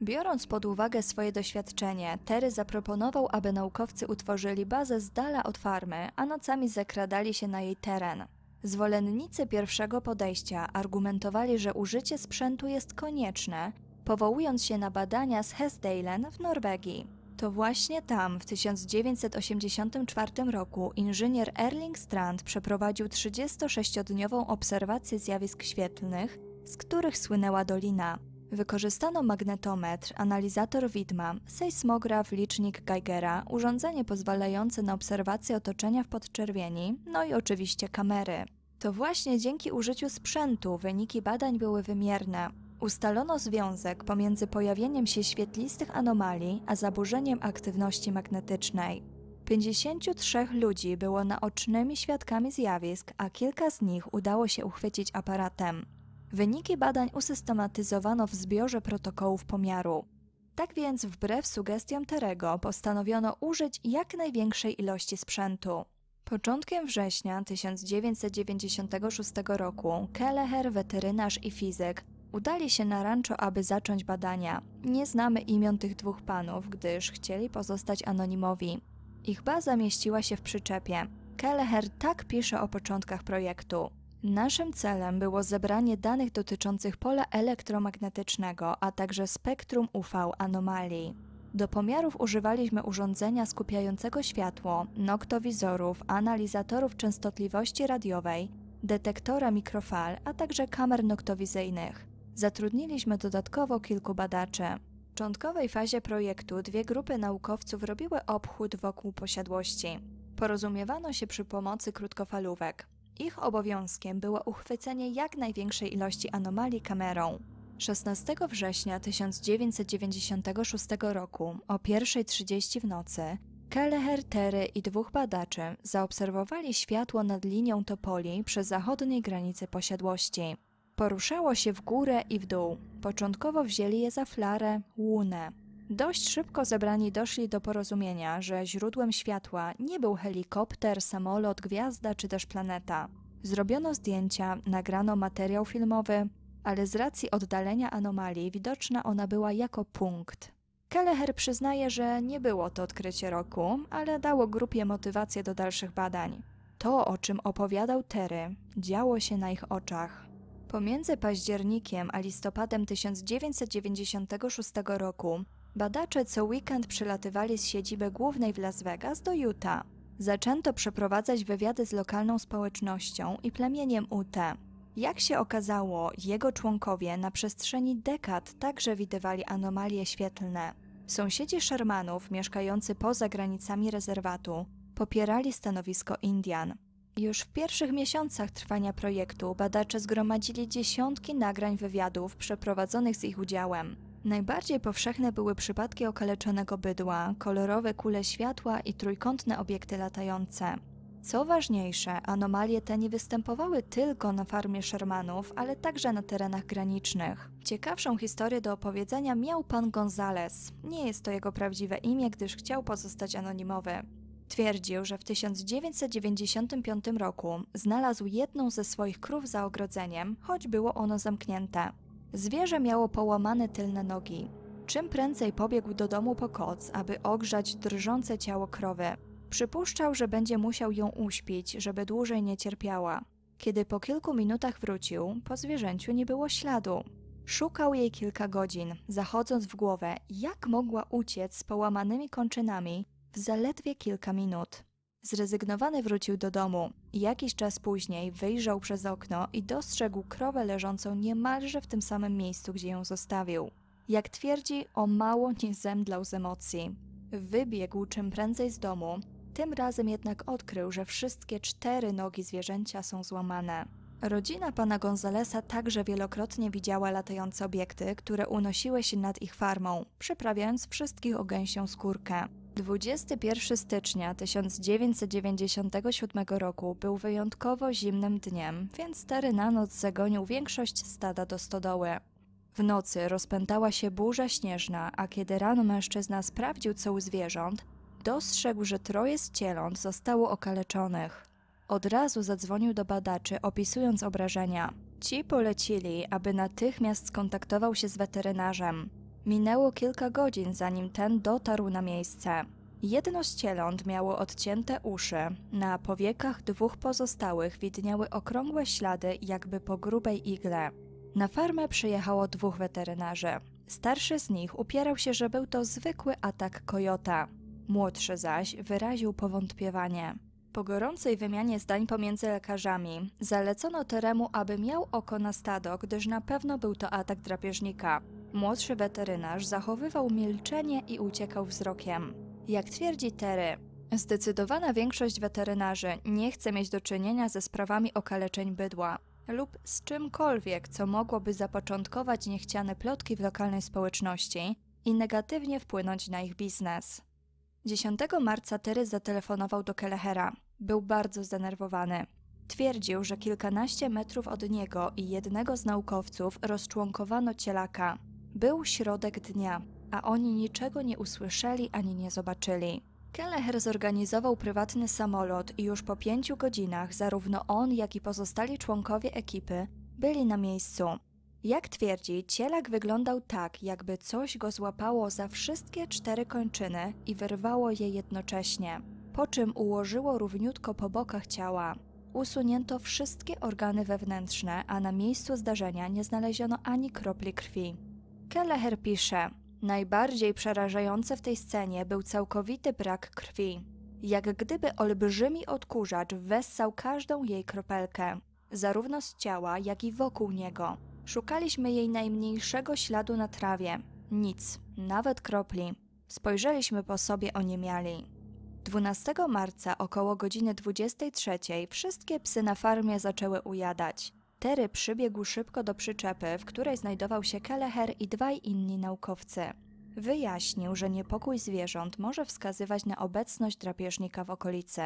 S1: Biorąc pod uwagę swoje doświadczenie, Terry zaproponował, aby naukowcy utworzyli bazę z dala od farmy, a nocami zakradali się na jej teren. Zwolennicy pierwszego podejścia argumentowali, że użycie sprzętu jest konieczne, powołując się na badania z Hesdalen w Norwegii. To właśnie tam w 1984 roku inżynier Erling Strand przeprowadził 36-dniową obserwację zjawisk świetlnych, z których słynęła dolina. Wykorzystano magnetometr, analizator widma, sejsmograf, licznik Geigera, urządzenie pozwalające na obserwację otoczenia w podczerwieni, no i oczywiście kamery. To właśnie dzięki użyciu sprzętu wyniki badań były wymierne. Ustalono związek pomiędzy pojawieniem się świetlistych anomalii a zaburzeniem aktywności magnetycznej. 53 ludzi było naocznymi świadkami zjawisk, a kilka z nich udało się uchwycić aparatem. Wyniki badań usystematyzowano w zbiorze protokołów pomiaru. Tak więc, wbrew sugestiom Terego, postanowiono użyć jak największej ilości sprzętu. Początkiem września 1996 roku Keleher, weterynarz i fizyk udali się na rancho, aby zacząć badania. Nie znamy imion tych dwóch panów, gdyż chcieli pozostać anonimowi. Ich baza mieściła się w przyczepie. Keleher tak pisze o początkach projektu. Naszym celem było zebranie danych dotyczących pola elektromagnetycznego, a także spektrum UV anomalii. Do pomiarów używaliśmy urządzenia skupiającego światło, noktowizorów, analizatorów częstotliwości radiowej, detektora mikrofal, a także kamer noktowizyjnych. Zatrudniliśmy dodatkowo kilku badaczy. W początkowej fazie projektu dwie grupy naukowców robiły obchód wokół posiadłości. Porozumiewano się przy pomocy krótkofalówek. Ich obowiązkiem było uchwycenie jak największej ilości anomalii kamerą. 16 września 1996 roku o 1.30 w nocy Kelleher, Terry i dwóch badaczy zaobserwowali światło nad linią topoli przy zachodniej granicy posiadłości. Poruszało się w górę i w dół. Początkowo wzięli je za flarę, łunę, Dość szybko zebrani doszli do porozumienia, że źródłem światła nie był helikopter, samolot, gwiazda czy też planeta. Zrobiono zdjęcia, nagrano materiał filmowy, ale z racji oddalenia anomalii widoczna ona była jako punkt. Kelleher przyznaje, że nie było to odkrycie roku, ale dało grupie motywację do dalszych badań. To, o czym opowiadał Terry, działo się na ich oczach. Pomiędzy październikiem a listopadem 1996 roku Badacze co weekend przylatywali z siedziby głównej w Las Vegas do Utah. Zaczęto przeprowadzać wywiady z lokalną społecznością i plemieniem UT. Jak się okazało, jego członkowie na przestrzeni dekad także widywali anomalie świetlne. Sąsiedzi Shermanów, mieszkający poza granicami rezerwatu, popierali stanowisko Indian. Już w pierwszych miesiącach trwania projektu badacze zgromadzili dziesiątki nagrań wywiadów przeprowadzonych z ich udziałem. Najbardziej powszechne były przypadki okaleczonego bydła, kolorowe kule światła i trójkątne obiekty latające. Co ważniejsze, anomalie te nie występowały tylko na farmie Shermanów, ale także na terenach granicznych. Ciekawszą historię do opowiedzenia miał pan Gonzales. Nie jest to jego prawdziwe imię, gdyż chciał pozostać anonimowy. Twierdził, że w 1995 roku znalazł jedną ze swoich krów za ogrodzeniem, choć było ono zamknięte. Zwierzę miało połamane tylne nogi. Czym prędzej pobiegł do domu po koc, aby ogrzać drżące ciało krowy. Przypuszczał, że będzie musiał ją uśpić, żeby dłużej nie cierpiała. Kiedy po kilku minutach wrócił, po zwierzęciu nie było śladu. Szukał jej kilka godzin, zachodząc w głowę, jak mogła uciec z połamanymi kończynami w zaledwie kilka minut. Zrezygnowany wrócił do domu. Jakiś czas później wyjrzał przez okno i dostrzegł krowę leżącą niemalże w tym samym miejscu, gdzie ją zostawił. Jak twierdzi, o mało nie zemdlał z emocji. Wybiegł czym prędzej z domu, tym razem jednak odkrył, że wszystkie cztery nogi zwierzęcia są złamane. Rodzina pana Gonzalesa także wielokrotnie widziała latające obiekty, które unosiły się nad ich farmą, przyprawiając wszystkich o gęsią skórkę. 21 stycznia 1997 roku był wyjątkowo zimnym dniem, więc stary na noc zagonił większość stada do stodoły. W nocy rozpętała się burza śnieżna, a kiedy rano mężczyzna sprawdził co u zwierząt, dostrzegł, że troje z cieląt zostało okaleczonych. Od razu zadzwonił do badaczy, opisując obrażenia. Ci polecili, aby natychmiast skontaktował się z weterynarzem. Minęło kilka godzin, zanim ten dotarł na miejsce. Jedno z cieląt miało odcięte uszy. Na powiekach dwóch pozostałych widniały okrągłe ślady, jakby po grubej igle. Na farmę przyjechało dwóch weterynarzy. Starszy z nich upierał się, że był to zwykły atak kojota. Młodszy zaś wyraził powątpiewanie. Po gorącej wymianie zdań pomiędzy lekarzami zalecono Teremu, aby miał oko na stado, gdyż na pewno był to atak drapieżnika. Młodszy weterynarz zachowywał milczenie i uciekał wzrokiem. Jak twierdzi Terry, zdecydowana większość weterynarzy nie chce mieć do czynienia ze sprawami okaleczeń bydła lub z czymkolwiek, co mogłoby zapoczątkować niechciane plotki w lokalnej społeczności i negatywnie wpłynąć na ich biznes. 10 marca Terry zatelefonował do Kelehera. Był bardzo zdenerwowany. Twierdził, że kilkanaście metrów od niego i jednego z naukowców rozczłonkowano cielaka. Był środek dnia, a oni niczego nie usłyszeli ani nie zobaczyli. Kelleher zorganizował prywatny samolot i już po pięciu godzinach zarówno on, jak i pozostali członkowie ekipy byli na miejscu. Jak twierdzi, cielak wyglądał tak, jakby coś go złapało za wszystkie cztery kończyny i wyrwało je jednocześnie, po czym ułożyło równiutko po bokach ciała. Usunięto wszystkie organy wewnętrzne, a na miejscu zdarzenia nie znaleziono ani kropli krwi. Kelleher pisze: Najbardziej przerażający w tej scenie był całkowity brak krwi. Jak gdyby olbrzymi odkurzacz wessał każdą jej kropelkę, zarówno z ciała, jak i wokół niego. Szukaliśmy jej najmniejszego śladu na trawie. Nic, nawet kropli. Spojrzeliśmy po sobie oniemiali. 12 marca około godziny 23 wszystkie psy na farmie zaczęły ujadać. Tery przybiegł szybko do przyczepy, w której znajdował się Keleher i dwaj inni naukowcy. Wyjaśnił, że niepokój zwierząt może wskazywać na obecność drapieżnika w okolicy.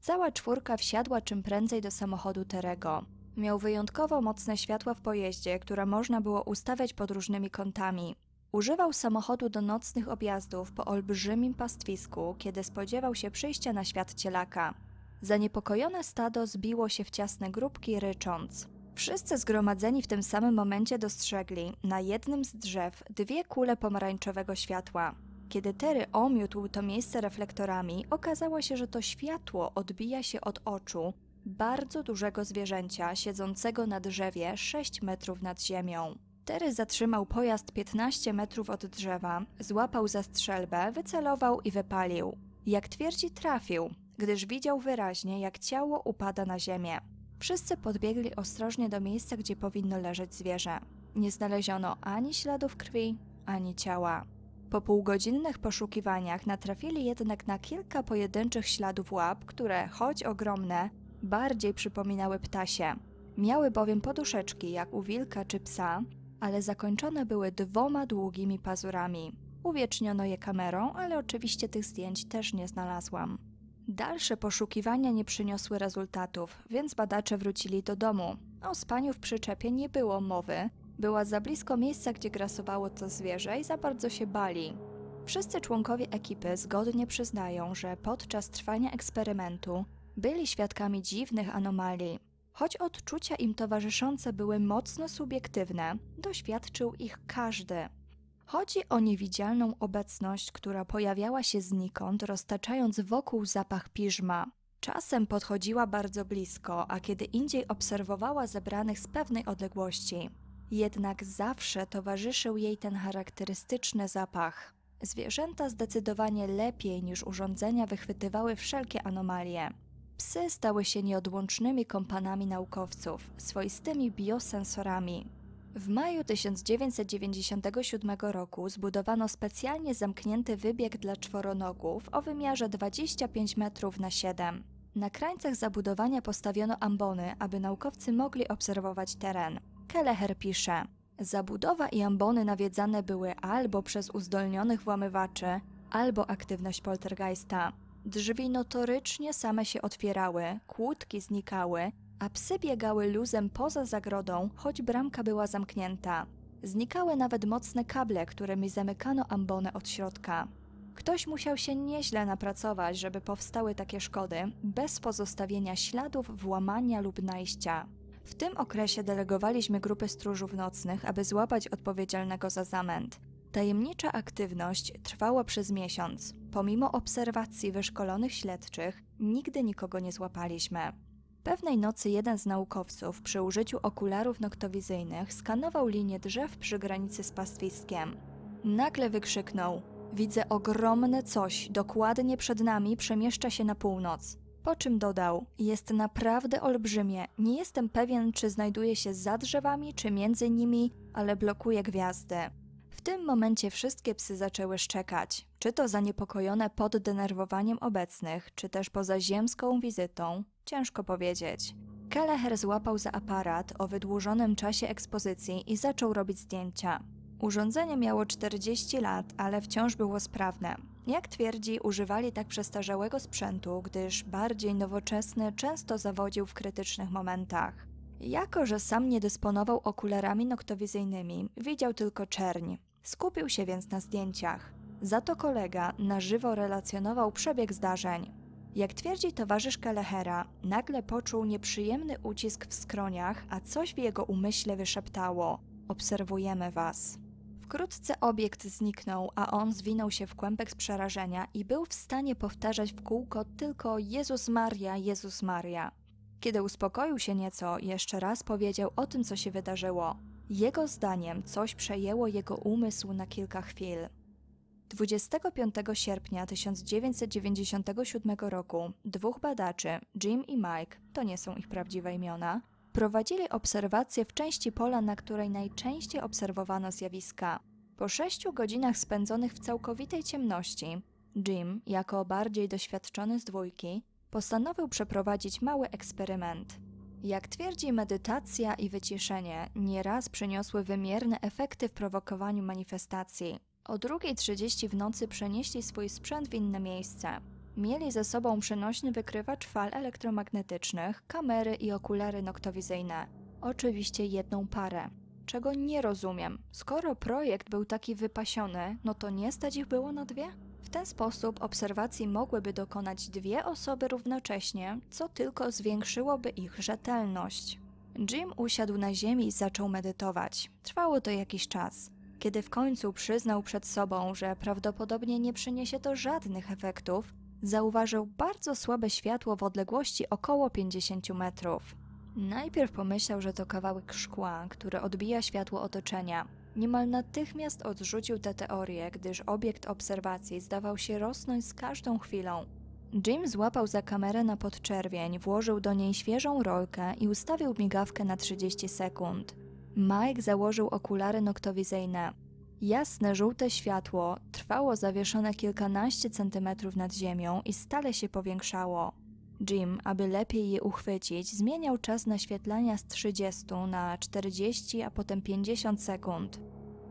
S1: Cała czwórka wsiadła czym prędzej do samochodu Terego. Miał wyjątkowo mocne światła w pojeździe, które można było ustawiać pod różnymi kątami. Używał samochodu do nocnych objazdów po olbrzymim pastwisku, kiedy spodziewał się przyjścia na świat cielaka. Zaniepokojone stado zbiło się w ciasne grupki, rycząc. Wszyscy zgromadzeni w tym samym momencie dostrzegli na jednym z drzew dwie kule pomarańczowego światła. Kiedy Terry omiótł to miejsce reflektorami, okazało się, że to światło odbija się od oczu bardzo dużego zwierzęcia siedzącego na drzewie 6 metrów nad ziemią. Terry zatrzymał pojazd 15 metrów od drzewa, złapał za strzelbę, wycelował i wypalił. Jak twierdzi, trafił, gdyż widział wyraźnie, jak ciało upada na ziemię. Wszyscy podbiegli ostrożnie do miejsca, gdzie powinno leżeć zwierzę. Nie znaleziono ani śladów krwi, ani ciała. Po półgodzinnych poszukiwaniach natrafili jednak na kilka pojedynczych śladów łap, które, choć ogromne, bardziej przypominały ptasie. Miały bowiem poduszeczki jak u wilka czy psa, ale zakończone były dwoma długimi pazurami. Uwieczniono je kamerą, ale oczywiście tych zdjęć też nie znalazłam. Dalsze poszukiwania nie przyniosły rezultatów, więc badacze wrócili do domu. O spaniu w przyczepie nie było mowy. Była za blisko miejsca, gdzie grasowało to zwierzę i za bardzo się bali. Wszyscy członkowie ekipy zgodnie przyznają, że podczas trwania eksperymentu byli świadkami dziwnych anomalii. Choć odczucia im towarzyszące były mocno subiektywne, doświadczył ich każdy. Chodzi o niewidzialną obecność, która pojawiała się znikąd, roztaczając wokół zapach piżma. Czasem podchodziła bardzo blisko, a kiedy indziej obserwowała zebranych z pewnej odległości. Jednak zawsze towarzyszył jej ten charakterystyczny zapach. Zwierzęta zdecydowanie lepiej niż urządzenia wychwytywały wszelkie anomalie. Psy stały się nieodłącznymi kompanami naukowców, swoistymi biosensorami, w maju 1997 roku zbudowano specjalnie zamknięty wybieg dla czworonogów o wymiarze 25 metrów na 7. Na krańcach zabudowania postawiono ambony, aby naukowcy mogli obserwować teren. Keleher pisze: Zabudowa i ambony nawiedzane były albo przez uzdolnionych włamywaczy, albo aktywność poltergeista. Drzwi notorycznie same się otwierały, kłódki znikały, a psy biegały luzem poza zagrodą, choć bramka była zamknięta. Znikały nawet mocne kable, którymi zamykano ambonę od środka. Ktoś musiał się nieźle napracować, żeby powstały takie szkody, bez pozostawienia śladów włamania lub najścia. W tym okresie delegowaliśmy grupy stróżów nocnych, aby złapać odpowiedzialnego za zamęt. Tajemnicza aktywność trwała przez miesiąc. Pomimo obserwacji wyszkolonych śledczych, nigdy nikogo nie złapaliśmy. Pewnej nocy jeden z naukowców przy użyciu okularów noktowizyjnych skanował linię drzew przy granicy z pastwiskiem. Nagle wykrzyknął: Widzę ogromne coś, dokładnie przed nami przemieszcza się na północ. Po czym dodał: Jest naprawdę olbrzymie. Nie jestem pewien, czy znajduje się za drzewami, czy między nimi, ale blokuje gwiazdy. W tym momencie wszystkie psy zaczęły szczekać, czy to zaniepokojone denerwowaniem obecnych, czy też poza ziemską wizytą, Ciężko powiedzieć. Kelleher złapał za aparat o wydłużonym czasie ekspozycji i zaczął robić zdjęcia. Urządzenie miało 40 lat, ale wciąż było sprawne. Jak twierdzi, używali tak przestarzałego sprzętu, gdyż bardziej nowoczesny często zawodził w krytycznych momentach. Jako, że sam nie dysponował okularami noktowizyjnymi, widział tylko czerń. Skupił się więc na zdjęciach. Za to kolega na żywo relacjonował przebieg zdarzeń. Jak twierdzi towarzyszka Lehera, nagle poczuł nieprzyjemny ucisk w skroniach, a coś w jego umyśle wyszeptało: Obserwujemy was. Wkrótce obiekt zniknął, a on zwinął się w kłębek z przerażenia i był w stanie powtarzać w kółko tylko Jezus Maria, Jezus Maria. Kiedy uspokoił się nieco, jeszcze raz powiedział o tym, co się wydarzyło. Jego zdaniem coś przejęło jego umysł na kilka chwil. 25 sierpnia 1997 roku dwóch badaczy, Jim i Mike, to nie są ich prawdziwe imiona, prowadzili obserwacje w części pola, na której najczęściej obserwowano zjawiska. Po sześciu godzinach spędzonych w całkowitej ciemności, Jim, jako bardziej doświadczony z dwójki, postanowił przeprowadzić mały eksperyment. Jak twierdzi, medytacja i wyciszenie nieraz przyniosły wymierne efekty w prowokowaniu manifestacji. O 2.30 w nocy przenieśli swój sprzęt w inne miejsce. Mieli ze sobą przenośny wykrywacz fal elektromagnetycznych, kamery i okulary noktowizyjne. Oczywiście jedną parę. Czego nie rozumiem. Skoro projekt był taki wypasiony, no to nie stać ich było na dwie? W ten sposób obserwacji mogłyby dokonać dwie osoby równocześnie, co tylko zwiększyłoby ich rzetelność. Jim usiadł na ziemi i zaczął medytować. Trwało to jakiś czas. Kiedy w końcu przyznał przed sobą, że prawdopodobnie nie przyniesie to żadnych efektów, zauważył bardzo słabe światło w odległości około 50 metrów. Najpierw pomyślał, że to kawałek szkła, który odbija światło otoczenia. Niemal natychmiast odrzucił tę teorię, gdyż obiekt obserwacji zdawał się rosnąć z każdą chwilą. Jim złapał za kamerę na podczerwień, włożył do niej świeżą rolkę i ustawił migawkę na 30 sekund. Mike założył okulary noktowizyjne. Jasne, żółte światło trwało zawieszone kilkanaście centymetrów nad ziemią i stale się powiększało. Jim, aby lepiej je uchwycić, zmieniał czas naświetlania z 30 na 40, a potem 50 sekund.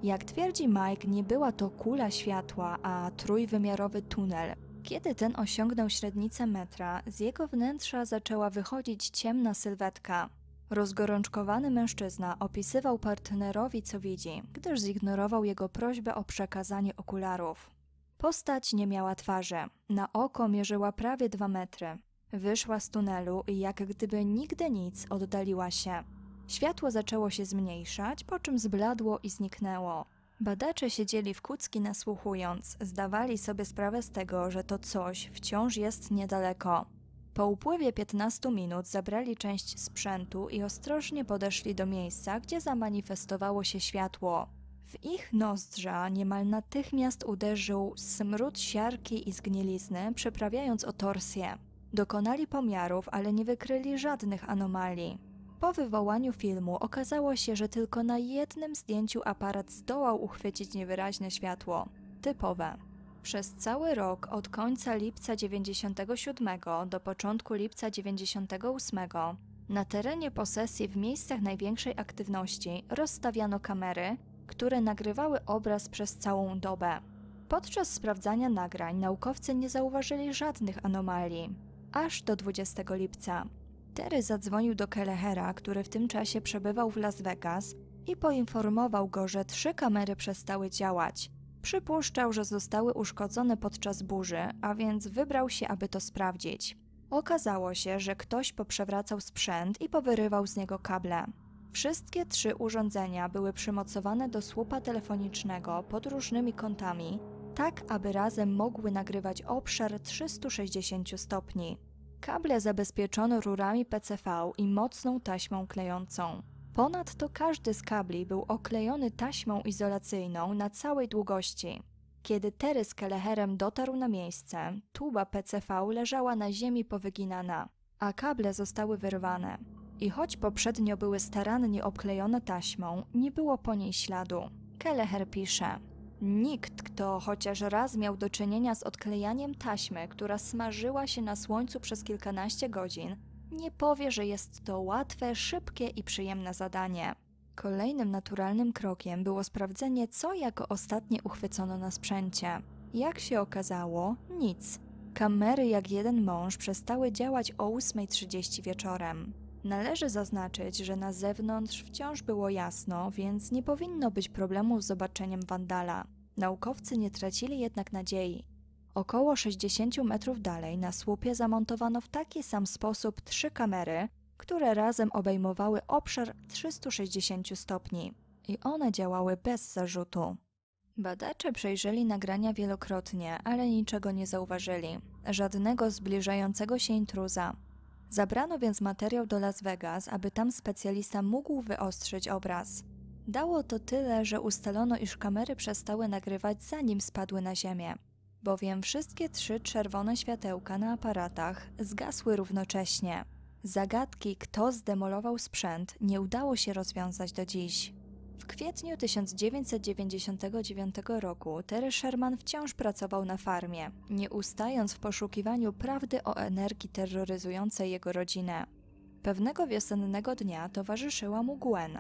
S1: Jak twierdzi Mike, nie była to kula światła, a trójwymiarowy tunel. Kiedy ten osiągnął średnicę metra, z jego wnętrza zaczęła wychodzić ciemna sylwetka. Rozgorączkowany mężczyzna opisywał partnerowi, co widzi, gdyż zignorował jego prośbę o przekazanie okularów. Postać nie miała twarzy, na oko mierzyła prawie dwa metry. Wyszła z tunelu i jak gdyby nigdy nic oddaliła się. Światło zaczęło się zmniejszać, po czym zbladło i zniknęło. Badacze siedzieli w kucki nasłuchując, zdawali sobie sprawę z tego, że to coś wciąż jest niedaleko. Po upływie 15 minut zabrali część sprzętu i ostrożnie podeszli do miejsca, gdzie zamanifestowało się światło. W ich nozdrza niemal natychmiast uderzył smród siarki i zgnilizny, przyprawiając o torsję. Dokonali pomiarów, ale nie wykryli żadnych anomalii. Po wywołaniu filmu okazało się, że tylko na jednym zdjęciu aparat zdołał uchwycić niewyraźne światło. Typowe. Przez cały rok od końca lipca 97 do początku lipca 98 na terenie posesji w miejscach największej aktywności rozstawiano kamery, które nagrywały obraz przez całą dobę. Podczas sprawdzania nagrań naukowcy nie zauważyli żadnych anomalii, aż do 20 lipca. Terry zadzwonił do Kelehera, który w tym czasie przebywał w Las Vegas i poinformował go, że trzy kamery przestały działać, Przypuszczał, że zostały uszkodzone podczas burzy, a więc wybrał się, aby to sprawdzić. Okazało się, że ktoś poprzewracał sprzęt i powyrywał z niego kable. Wszystkie trzy urządzenia były przymocowane do słupa telefonicznego pod różnymi kątami, tak aby razem mogły nagrywać obszar 360 stopni. Kable zabezpieczono rurami PCV i mocną taśmą klejącą. Ponadto każdy z kabli był oklejony taśmą izolacyjną na całej długości. Kiedy Terry z Keleherem dotarł na miejsce, tuba PCV leżała na ziemi powyginana, a kable zostały wyrwane. I choć poprzednio były starannie obklejone taśmą, nie było po niej śladu. Keleher pisze: Nikt, kto chociaż raz miał do czynienia z odklejaniem taśmy, która smażyła się na słońcu przez kilkanaście godzin, nie powie, że jest to łatwe, szybkie i przyjemne zadanie. Kolejnym naturalnym krokiem było sprawdzenie, co jako ostatnie uchwycono na sprzęcie. Jak się okazało, nic. Kamery jak jeden mąż przestały działać o 8.30 wieczorem. Należy zaznaczyć, że na zewnątrz wciąż było jasno, więc nie powinno być problemu z zobaczeniem wandala. Naukowcy nie tracili jednak nadziei. Około 60 metrów dalej na słupie zamontowano w taki sam sposób trzy kamery, które razem obejmowały obszar 360 stopni i one działały bez zarzutu. Badacze przejrzeli nagrania wielokrotnie, ale niczego nie zauważyli żadnego zbliżającego się intruza. Zabrano więc materiał do Las Vegas, aby tam specjalista mógł wyostrzyć obraz. Dało to tyle, że ustalono, iż kamery przestały nagrywać zanim spadły na ziemię bowiem wszystkie trzy czerwone światełka na aparatach zgasły równocześnie. Zagadki, kto zdemolował sprzęt, nie udało się rozwiązać do dziś. W kwietniu 1999 roku Terry Sherman wciąż pracował na farmie, nie ustając w poszukiwaniu prawdy o energii terroryzującej jego rodzinę. Pewnego wiosennego dnia towarzyszyła mu Gwen,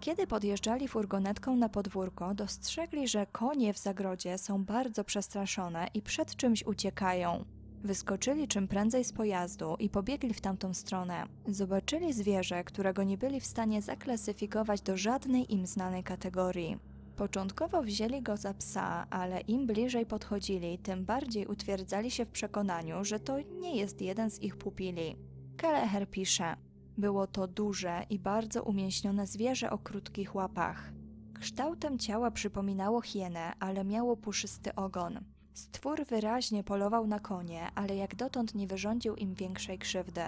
S1: kiedy podjeżdżali furgonetką na podwórko, dostrzegli, że konie w zagrodzie są bardzo przestraszone i przed czymś uciekają. Wyskoczyli czym prędzej z pojazdu i pobiegli w tamtą stronę. Zobaczyli zwierzę, którego nie byli w stanie zaklasyfikować do żadnej im znanej kategorii. Początkowo wzięli go za psa, ale im bliżej podchodzili, tym bardziej utwierdzali się w przekonaniu, że to nie jest jeden z ich pupili. Keleher pisze – było to duże i bardzo umięśnione zwierzę o krótkich łapach. Kształtem ciała przypominało hienę, ale miało puszysty ogon. Stwór wyraźnie polował na konie, ale jak dotąd nie wyrządził im większej krzywdy.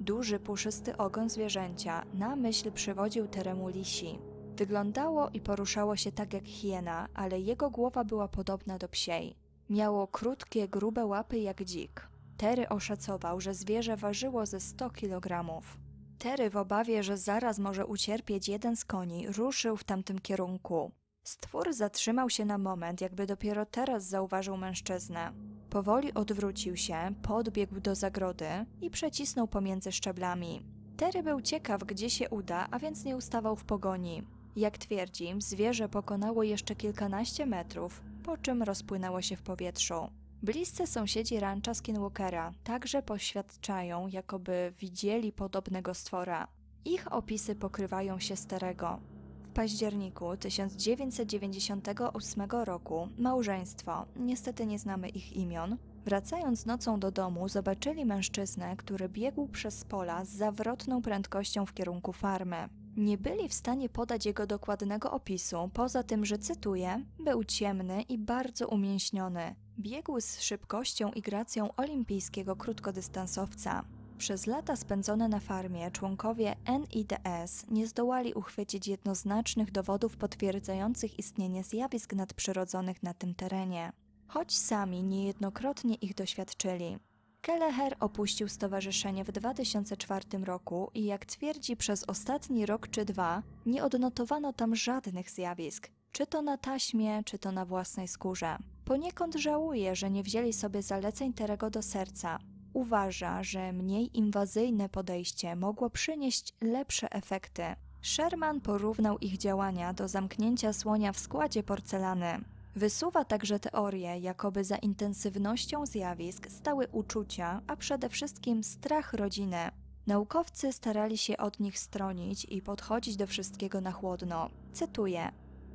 S1: Duży puszysty ogon zwierzęcia na myśl przywodził teremu lisi. Wyglądało i poruszało się tak jak hiena, ale jego głowa była podobna do psiej. Miało krótkie, grube łapy jak dzik. Tery oszacował, że zwierzę ważyło ze 100 kilogramów. Tery w obawie, że zaraz może ucierpieć jeden z koni, ruszył w tamtym kierunku. Stwór zatrzymał się na moment, jakby dopiero teraz zauważył mężczyznę. Powoli odwrócił się, podbiegł do zagrody i przecisnął pomiędzy szczeblami. Tery był ciekaw, gdzie się uda, a więc nie ustawał w pogoni. Jak twierdzi, zwierzę pokonało jeszcze kilkanaście metrów, po czym rozpłynęło się w powietrzu. Bliscy sąsiedzi rancha Skinwalkera także poświadczają, jakoby widzieli podobnego stwora. Ich opisy pokrywają się starego. W październiku 1998 roku małżeństwo, niestety nie znamy ich imion, wracając nocą do domu zobaczyli mężczyznę, który biegł przez pola z zawrotną prędkością w kierunku farmy. Nie byli w stanie podać jego dokładnego opisu, poza tym, że cytuję: Był ciemny i bardzo umięśniony. Biegł z szybkością i gracją olimpijskiego krótkodystansowca. Przez lata spędzone na farmie członkowie NIDS nie zdołali uchwycić jednoznacznych dowodów potwierdzających istnienie zjawisk nadprzyrodzonych na tym terenie, choć sami niejednokrotnie ich doświadczyli. Kelleher opuścił stowarzyszenie w 2004 roku i jak twierdzi przez ostatni rok czy dwa nie odnotowano tam żadnych zjawisk, czy to na taśmie, czy to na własnej skórze. Poniekąd żałuje, że nie wzięli sobie zaleceń Terego do serca. Uważa, że mniej inwazyjne podejście mogło przynieść lepsze efekty. Sherman porównał ich działania do zamknięcia słonia w składzie porcelany. Wysuwa także teorię, jakoby za intensywnością zjawisk stały uczucia, a przede wszystkim strach rodziny. Naukowcy starali się od nich stronić i podchodzić do wszystkiego na chłodno. Cytuję: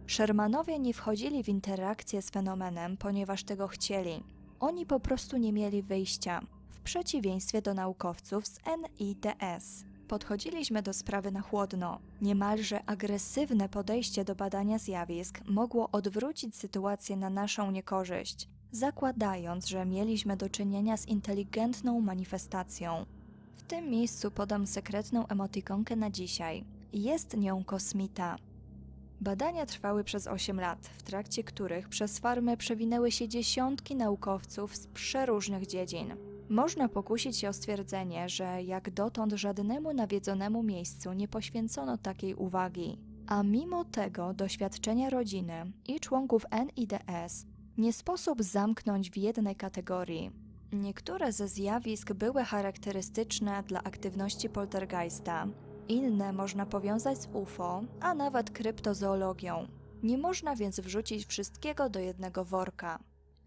S1: Shermanowie nie wchodzili w interakcję z fenomenem, ponieważ tego chcieli. Oni po prostu nie mieli wyjścia, w przeciwieństwie do naukowców z NITS. Podchodziliśmy do sprawy na chłodno. Niemalże agresywne podejście do badania zjawisk mogło odwrócić sytuację na naszą niekorzyść, zakładając, że mieliśmy do czynienia z inteligentną manifestacją. W tym miejscu podam sekretną emotikonkę na dzisiaj. Jest nią kosmita. Badania trwały przez 8 lat, w trakcie których przez farmę przewinęły się dziesiątki naukowców z przeróżnych dziedzin. Można pokusić się o stwierdzenie, że jak dotąd żadnemu nawiedzonemu miejscu nie poświęcono takiej uwagi, a mimo tego doświadczenia rodziny i członków NIDS nie sposób zamknąć w jednej kategorii. Niektóre ze zjawisk były charakterystyczne dla aktywności poltergeista, inne można powiązać z UFO, a nawet kryptozoologią. Nie można więc wrzucić wszystkiego do jednego worka.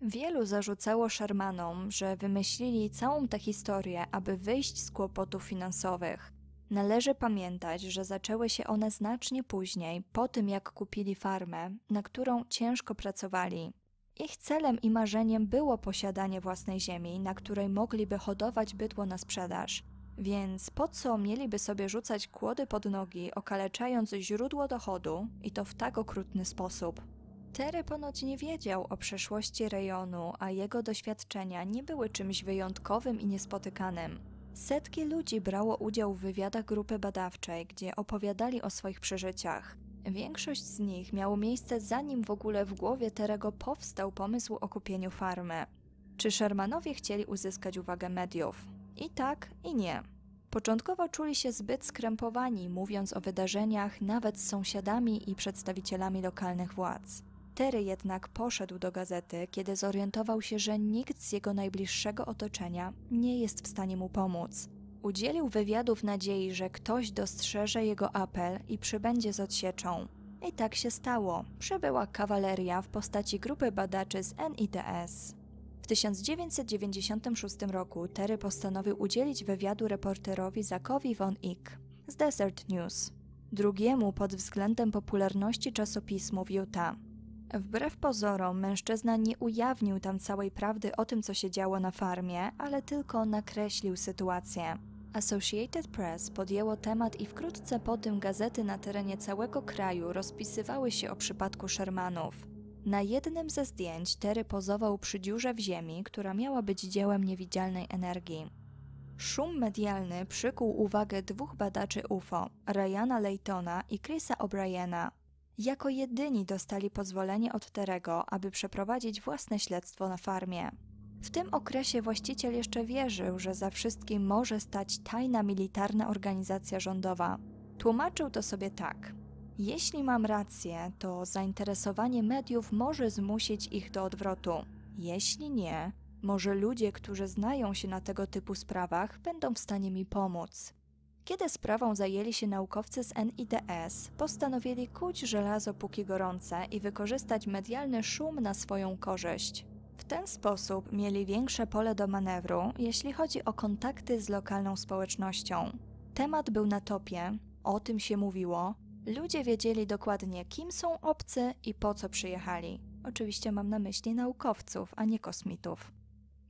S1: Wielu zarzucało Shermanom, że wymyślili całą tę historię, aby wyjść z kłopotów finansowych. Należy pamiętać, że zaczęły się one znacznie później, po tym jak kupili farmę, na którą ciężko pracowali. Ich celem i marzeniem było posiadanie własnej ziemi, na której mogliby hodować bydło na sprzedaż. Więc po co mieliby sobie rzucać kłody pod nogi, okaleczając źródło dochodu i to w tak okrutny sposób? Terry ponoć nie wiedział o przeszłości rejonu, a jego doświadczenia nie były czymś wyjątkowym i niespotykanym. Setki ludzi brało udział w wywiadach grupy badawczej, gdzie opowiadali o swoich przeżyciach. Większość z nich miało miejsce zanim w ogóle w głowie Terego powstał pomysł o kupieniu farmy. Czy Shermanowie chcieli uzyskać uwagę mediów? I tak, i nie. Początkowo czuli się zbyt skrępowani, mówiąc o wydarzeniach nawet z sąsiadami i przedstawicielami lokalnych władz. Terry jednak poszedł do gazety, kiedy zorientował się, że nikt z jego najbliższego otoczenia nie jest w stanie mu pomóc. Udzielił wywiadu w nadziei, że ktoś dostrzeże jego apel i przybędzie z odsieczą. I tak się stało. Przybyła kawaleria w postaci grupy badaczy z NITS. W 1996 roku Terry postanowił udzielić wywiadu reporterowi Zakowi von Ick z Desert News, drugiemu pod względem popularności czasopismu w Utah. Wbrew pozorom, mężczyzna nie ujawnił tam całej prawdy o tym, co się działo na farmie, ale tylko nakreślił sytuację. Associated Press podjęło temat i wkrótce po tym gazety na terenie całego kraju rozpisywały się o przypadku Shermanów. Na jednym ze zdjęć Terry pozował przy dziurze w ziemi, która miała być dziełem niewidzialnej energii. Szum medialny przykuł uwagę dwóch badaczy UFO, Ryana Laytona i Chrisa O'Briena, jako jedyni dostali pozwolenie od Terego, aby przeprowadzić własne śledztwo na farmie. W tym okresie właściciel jeszcze wierzył, że za wszystkim może stać tajna militarna organizacja rządowa. Tłumaczył to sobie tak. Jeśli mam rację, to zainteresowanie mediów może zmusić ich do odwrotu. Jeśli nie, może ludzie, którzy znają się na tego typu sprawach, będą w stanie mi pomóc. Kiedy sprawą zajęli się naukowcy z NIDS, postanowili kuć żelazo póki gorące i wykorzystać medialny szum na swoją korzyść. W ten sposób mieli większe pole do manewru, jeśli chodzi o kontakty z lokalną społecznością. Temat był na topie, o tym się mówiło. Ludzie wiedzieli dokładnie, kim są obcy i po co przyjechali. Oczywiście mam na myśli naukowców, a nie kosmitów.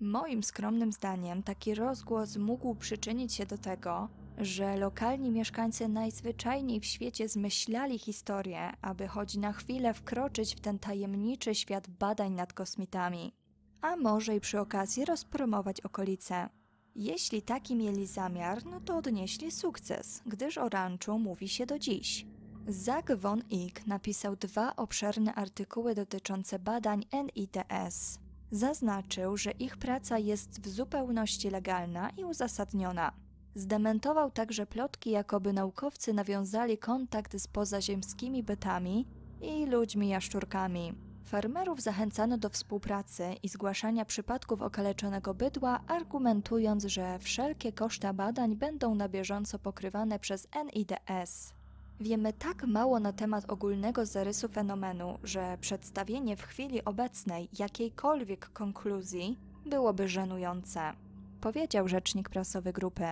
S1: Moim skromnym zdaniem taki rozgłos mógł przyczynić się do tego, że lokalni mieszkańcy najzwyczajniej w świecie zmyślali historię, aby choć na chwilę wkroczyć w ten tajemniczy świat badań nad kosmitami, a może i przy okazji rozpromować okolice. Jeśli taki mieli zamiar, no to odnieśli sukces, gdyż o ranczu mówi się do dziś. Zach von Ick napisał dwa obszerne artykuły dotyczące badań NITS. Zaznaczył, że ich praca jest w zupełności legalna i uzasadniona. Zdementował także plotki, jakoby naukowcy nawiązali kontakt z pozaziemskimi bytami i ludźmi jaszczurkami. Farmerów zachęcano do współpracy i zgłaszania przypadków okaleczonego bydła, argumentując, że wszelkie koszta badań będą na bieżąco pokrywane przez NIDS. Wiemy tak mało na temat ogólnego zarysu fenomenu, że przedstawienie w chwili obecnej jakiejkolwiek konkluzji byłoby żenujące, powiedział rzecznik prasowy grupy.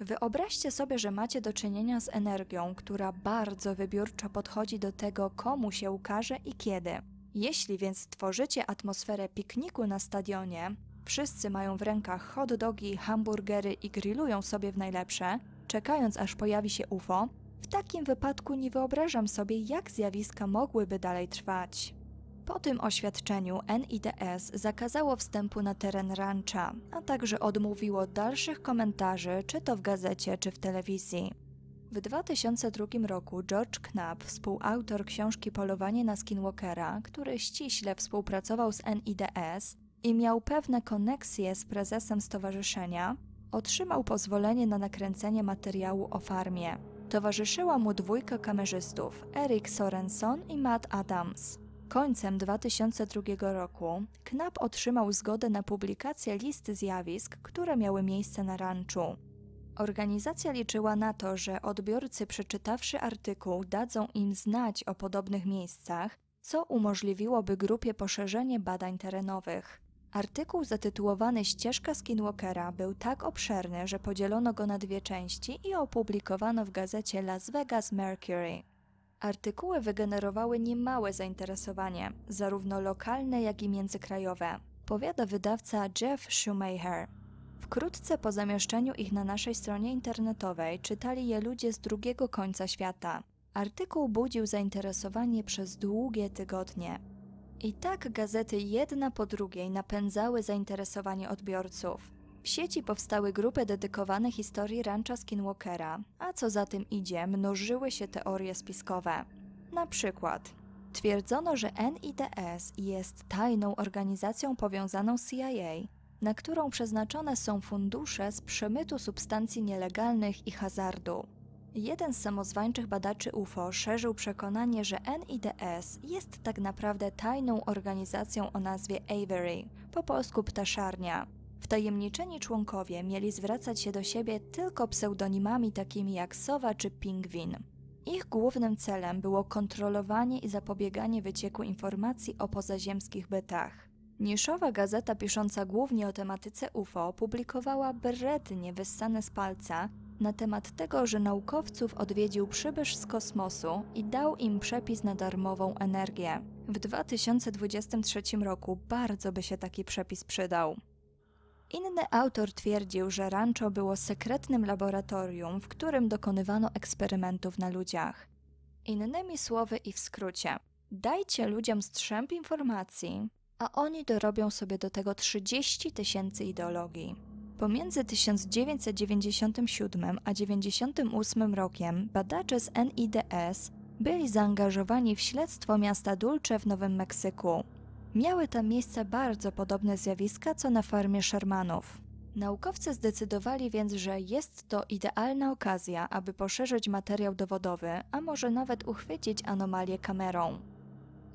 S1: Wyobraźcie sobie, że macie do czynienia z energią, która bardzo wybiórczo podchodzi do tego, komu się ukaże i kiedy. Jeśli więc tworzycie atmosferę pikniku na stadionie, wszyscy mają w rękach hot dogi, hamburgery i grillują sobie w najlepsze, czekając aż pojawi się UFO, w takim wypadku nie wyobrażam sobie, jak zjawiska mogłyby dalej trwać. Po tym oświadczeniu NIDS zakazało wstępu na teren rancha, a także odmówiło dalszych komentarzy czy to w gazecie, czy w telewizji. W 2002 roku George Knapp, współautor książki Polowanie na Skinwalkera, który ściśle współpracował z NIDS i miał pewne koneksje z prezesem stowarzyszenia, otrzymał pozwolenie na nakręcenie materiału o farmie. Towarzyszyła mu dwójka kamerzystów, Eric Sorenson i Matt Adams. Końcem 2002 roku Knapp otrzymał zgodę na publikację listy zjawisk, które miały miejsce na ranczu. Organizacja liczyła na to, że odbiorcy przeczytawszy artykuł dadzą im znać o podobnych miejscach, co umożliwiłoby grupie poszerzenie badań terenowych. Artykuł zatytułowany Ścieżka Skinwalkera był tak obszerny, że podzielono go na dwie części i opublikowano w gazecie Las Vegas Mercury. Artykuły wygenerowały niemałe zainteresowanie, zarówno lokalne, jak i międzykrajowe, powiada wydawca Jeff Schumacher. Wkrótce po zamieszczeniu ich na naszej stronie internetowej czytali je ludzie z drugiego końca świata. Artykuł budził zainteresowanie przez długie tygodnie. I tak gazety jedna po drugiej napędzały zainteresowanie odbiorców. W sieci powstały grupy dedykowane historii rancha Skinwalkera, a co za tym idzie, mnożyły się teorie spiskowe. Na przykład twierdzono, że NIDS jest tajną organizacją powiązaną z CIA, na którą przeznaczone są fundusze z przemytu substancji nielegalnych i hazardu. Jeden z samozwańczych badaczy UFO szerzył przekonanie, że NIDS jest tak naprawdę tajną organizacją o nazwie Avery, po polsku ptaszarnia, Wtajemniczeni członkowie mieli zwracać się do siebie tylko pseudonimami takimi jak sowa czy pingwin. Ich głównym celem było kontrolowanie i zapobieganie wycieku informacji o pozaziemskich bytach. Niszowa gazeta pisząca głównie o tematyce UFO publikowała beretnie wyssane z palca na temat tego, że naukowców odwiedził przybysz z kosmosu i dał im przepis na darmową energię. W 2023 roku bardzo by się taki przepis przydał. Inny autor twierdził, że rancho było sekretnym laboratorium, w którym dokonywano eksperymentów na ludziach. Innymi słowy i w skrócie, dajcie ludziom strzęp informacji, a oni dorobią sobie do tego 30 tysięcy ideologii. Pomiędzy 1997 a 1998 rokiem badacze z NIDS byli zaangażowani w śledztwo miasta Dulce w Nowym Meksyku, miały tam miejsce bardzo podobne zjawiska co na farmie Shermanów. Naukowcy zdecydowali więc, że jest to idealna okazja, aby poszerzyć materiał dowodowy, a może nawet uchwycić anomalię kamerą.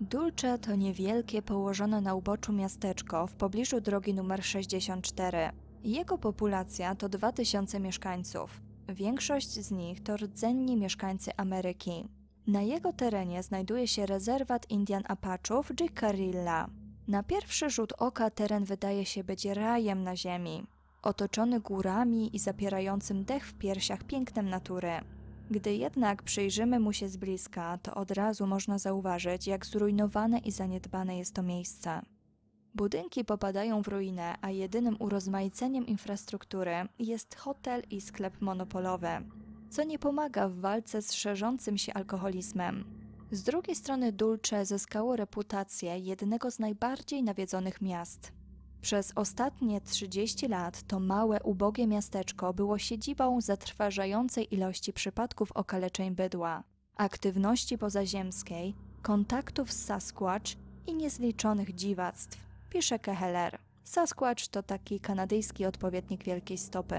S1: Dulce to niewielkie położone na uboczu miasteczko w pobliżu drogi numer 64. Jego populacja to 2000 mieszkańców. Większość z nich to rdzenni mieszkańcy Ameryki. Na jego terenie znajduje się rezerwat Indian Apachów Jicarilla. Na pierwszy rzut oka teren wydaje się być rajem na ziemi, otoczony górami i zapierającym dech w piersiach pięknem natury. Gdy jednak przyjrzymy mu się z bliska, to od razu można zauważyć, jak zrujnowane i zaniedbane jest to miejsce. Budynki popadają w ruinę, a jedynym urozmaiceniem infrastruktury jest hotel i sklep monopolowy, co nie pomaga w walce z szerzącym się alkoholizmem. Z drugiej strony Dulce zyskało reputację jednego z najbardziej nawiedzonych miast. Przez ostatnie 30 lat to małe, ubogie miasteczko było siedzibą zatrważającej ilości przypadków okaleczeń bydła, aktywności pozaziemskiej, kontaktów z Sasquatch i niezliczonych dziwactw, pisze Keheler. Sasquatch to taki kanadyjski odpowiednik wielkiej stopy.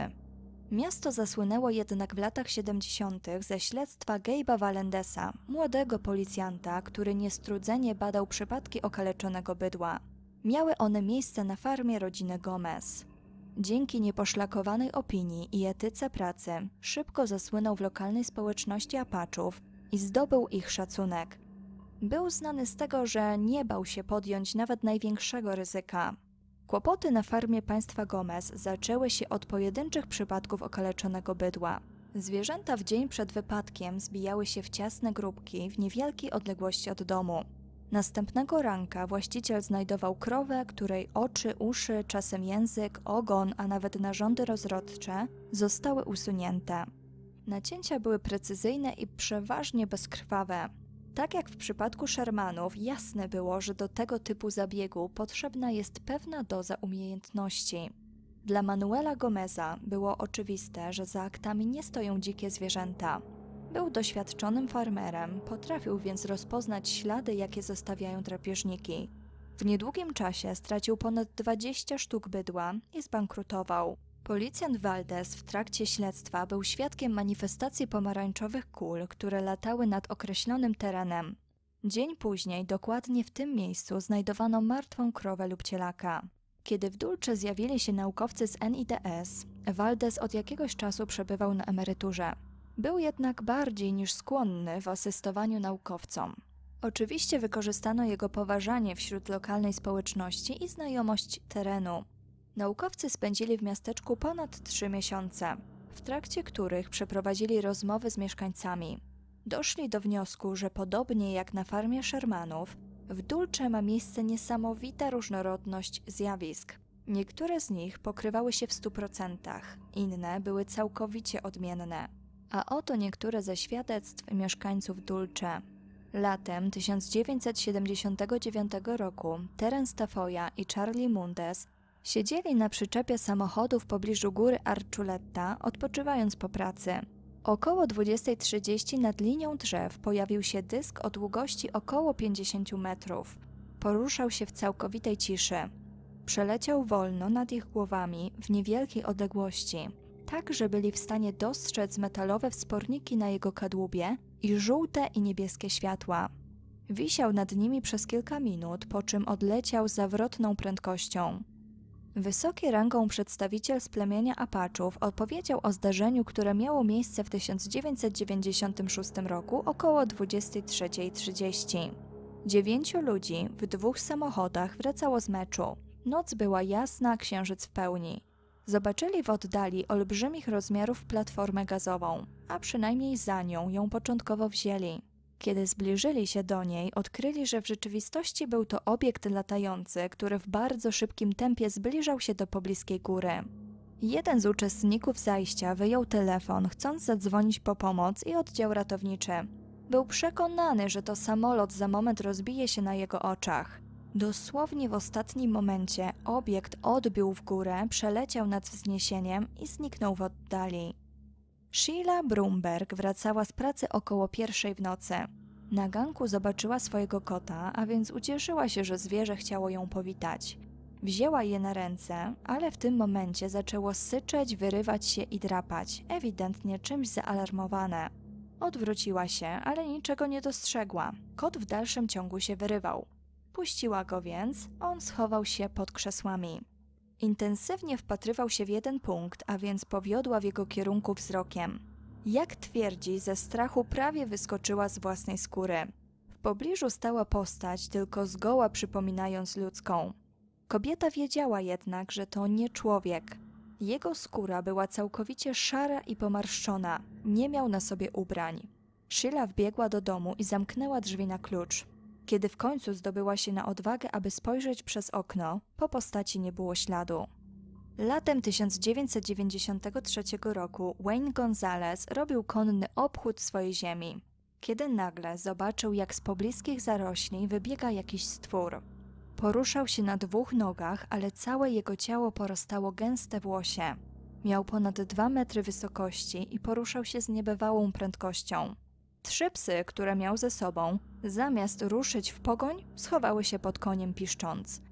S1: Miasto zasłynęło jednak w latach 70. ze śledztwa Gabe'a Valendesa, młodego policjanta, który niestrudzenie badał przypadki okaleczonego bydła. Miały one miejsce na farmie rodziny Gomez. Dzięki nieposzlakowanej opinii i etyce pracy szybko zasłynął w lokalnej społeczności Apaczów i zdobył ich szacunek. Był znany z tego, że nie bał się podjąć nawet największego ryzyka, Kłopoty na farmie państwa Gomez zaczęły się od pojedynczych przypadków okaleczonego bydła. Zwierzęta w dzień przed wypadkiem zbijały się w ciasne grupki w niewielkiej odległości od domu. Następnego ranka właściciel znajdował krowę, której oczy, uszy, czasem język, ogon, a nawet narządy rozrodcze zostały usunięte. Nacięcia były precyzyjne i przeważnie bezkrwawe, tak jak w przypadku Shermanów, jasne było, że do tego typu zabiegu potrzebna jest pewna doza umiejętności. Dla Manuela Gomeza było oczywiste, że za aktami nie stoją dzikie zwierzęta. Był doświadczonym farmerem, potrafił więc rozpoznać ślady, jakie zostawiają drapieżniki. W niedługim czasie stracił ponad 20 sztuk bydła i zbankrutował. Policjant Valdez w trakcie śledztwa był świadkiem manifestacji pomarańczowych kul, które latały nad określonym terenem. Dzień później, dokładnie w tym miejscu, znajdowano martwą krowę lub cielaka. Kiedy w Dulce zjawili się naukowcy z NIDS, Valdez od jakiegoś czasu przebywał na emeryturze. Był jednak bardziej niż skłonny w asystowaniu naukowcom. Oczywiście wykorzystano jego poważanie wśród lokalnej społeczności i znajomość terenu. Naukowcy spędzili w miasteczku ponad trzy miesiące, w trakcie których przeprowadzili rozmowy z mieszkańcami. Doszli do wniosku, że podobnie jak na farmie Shermanów, w Dulce ma miejsce niesamowita różnorodność zjawisk. Niektóre z nich pokrywały się w stu procentach, inne były całkowicie odmienne. A oto niektóre ze świadectw mieszkańców Dulce. Latem 1979 roku Terence Tafoya i Charlie Mundes Siedzieli na przyczepie samochodu w pobliżu góry Archuleta, odpoczywając po pracy. Około 20.30 nad linią drzew pojawił się dysk o długości około 50 metrów. Poruszał się w całkowitej ciszy. Przeleciał wolno nad ich głowami w niewielkiej odległości, tak że byli w stanie dostrzec metalowe wsporniki na jego kadłubie i żółte i niebieskie światła. Wisiał nad nimi przez kilka minut, po czym odleciał zawrotną prędkością. Wysoki rangą przedstawiciel z plemienia Apaczów opowiedział o zdarzeniu, które miało miejsce w 1996 roku około 23.30. Dziewięciu ludzi w dwóch samochodach wracało z meczu. Noc była jasna, księżyc w pełni. Zobaczyli w oddali olbrzymich rozmiarów platformę gazową, a przynajmniej za nią ją początkowo wzięli. Kiedy zbliżyli się do niej, odkryli, że w rzeczywistości był to obiekt latający, który w bardzo szybkim tempie zbliżał się do pobliskiej góry. Jeden z uczestników zajścia wyjął telefon, chcąc zadzwonić po pomoc i oddział ratowniczy. Był przekonany, że to samolot za moment rozbije się na jego oczach. Dosłownie w ostatnim momencie obiekt odbił w górę, przeleciał nad wzniesieniem i zniknął w oddali. Sheila Brumberg wracała z pracy około pierwszej w nocy. Na ganku zobaczyła swojego kota, a więc ucieszyła się, że zwierzę chciało ją powitać. Wzięła je na ręce, ale w tym momencie zaczęło syczeć, wyrywać się i drapać, ewidentnie czymś zaalarmowane. Odwróciła się, ale niczego nie dostrzegła. Kot w dalszym ciągu się wyrywał. Puściła go więc, on schował się pod krzesłami. Intensywnie wpatrywał się w jeden punkt, a więc powiodła w jego kierunku wzrokiem. Jak twierdzi, ze strachu prawie wyskoczyła z własnej skóry. W pobliżu stała postać, tylko zgoła przypominając ludzką. Kobieta wiedziała jednak, że to nie człowiek. Jego skóra była całkowicie szara i pomarszczona, nie miał na sobie ubrań. Sheila wbiegła do domu i zamknęła drzwi na klucz. Kiedy w końcu zdobyła się na odwagę, aby spojrzeć przez okno, po postaci nie było śladu. Latem 1993 roku Wayne Gonzalez robił konny obchód swojej ziemi, kiedy nagle zobaczył, jak z pobliskich zarośli wybiega jakiś stwór. Poruszał się na dwóch nogach, ale całe jego ciało porastało gęste włosie. Miał ponad dwa metry wysokości i poruszał się z niebywałą prędkością. Trzy psy, które miał ze sobą, zamiast ruszyć w pogoń, schowały się pod koniem piszcząc.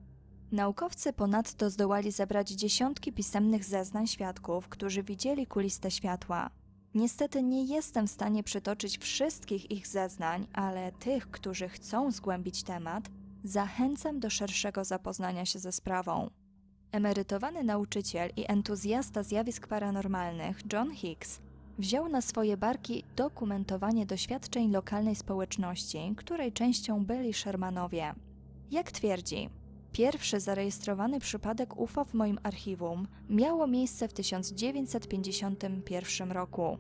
S1: Naukowcy ponadto zdołali zebrać dziesiątki pisemnych zeznań świadków, którzy widzieli kuliste światła. Niestety nie jestem w stanie przytoczyć wszystkich ich zeznań, ale tych, którzy chcą zgłębić temat, zachęcam do szerszego zapoznania się ze sprawą. Emerytowany nauczyciel i entuzjasta zjawisk paranormalnych John Hicks wziął na swoje barki dokumentowanie doświadczeń lokalnej społeczności, której częścią byli Shermanowie. Jak twierdzi, pierwszy zarejestrowany przypadek UFO w moim archiwum miało miejsce w 1951 roku.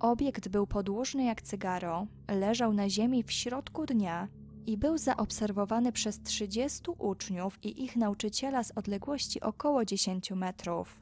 S1: Obiekt był podłużny jak cygaro, leżał na ziemi w środku dnia i był zaobserwowany przez 30 uczniów i ich nauczyciela z odległości około 10 metrów.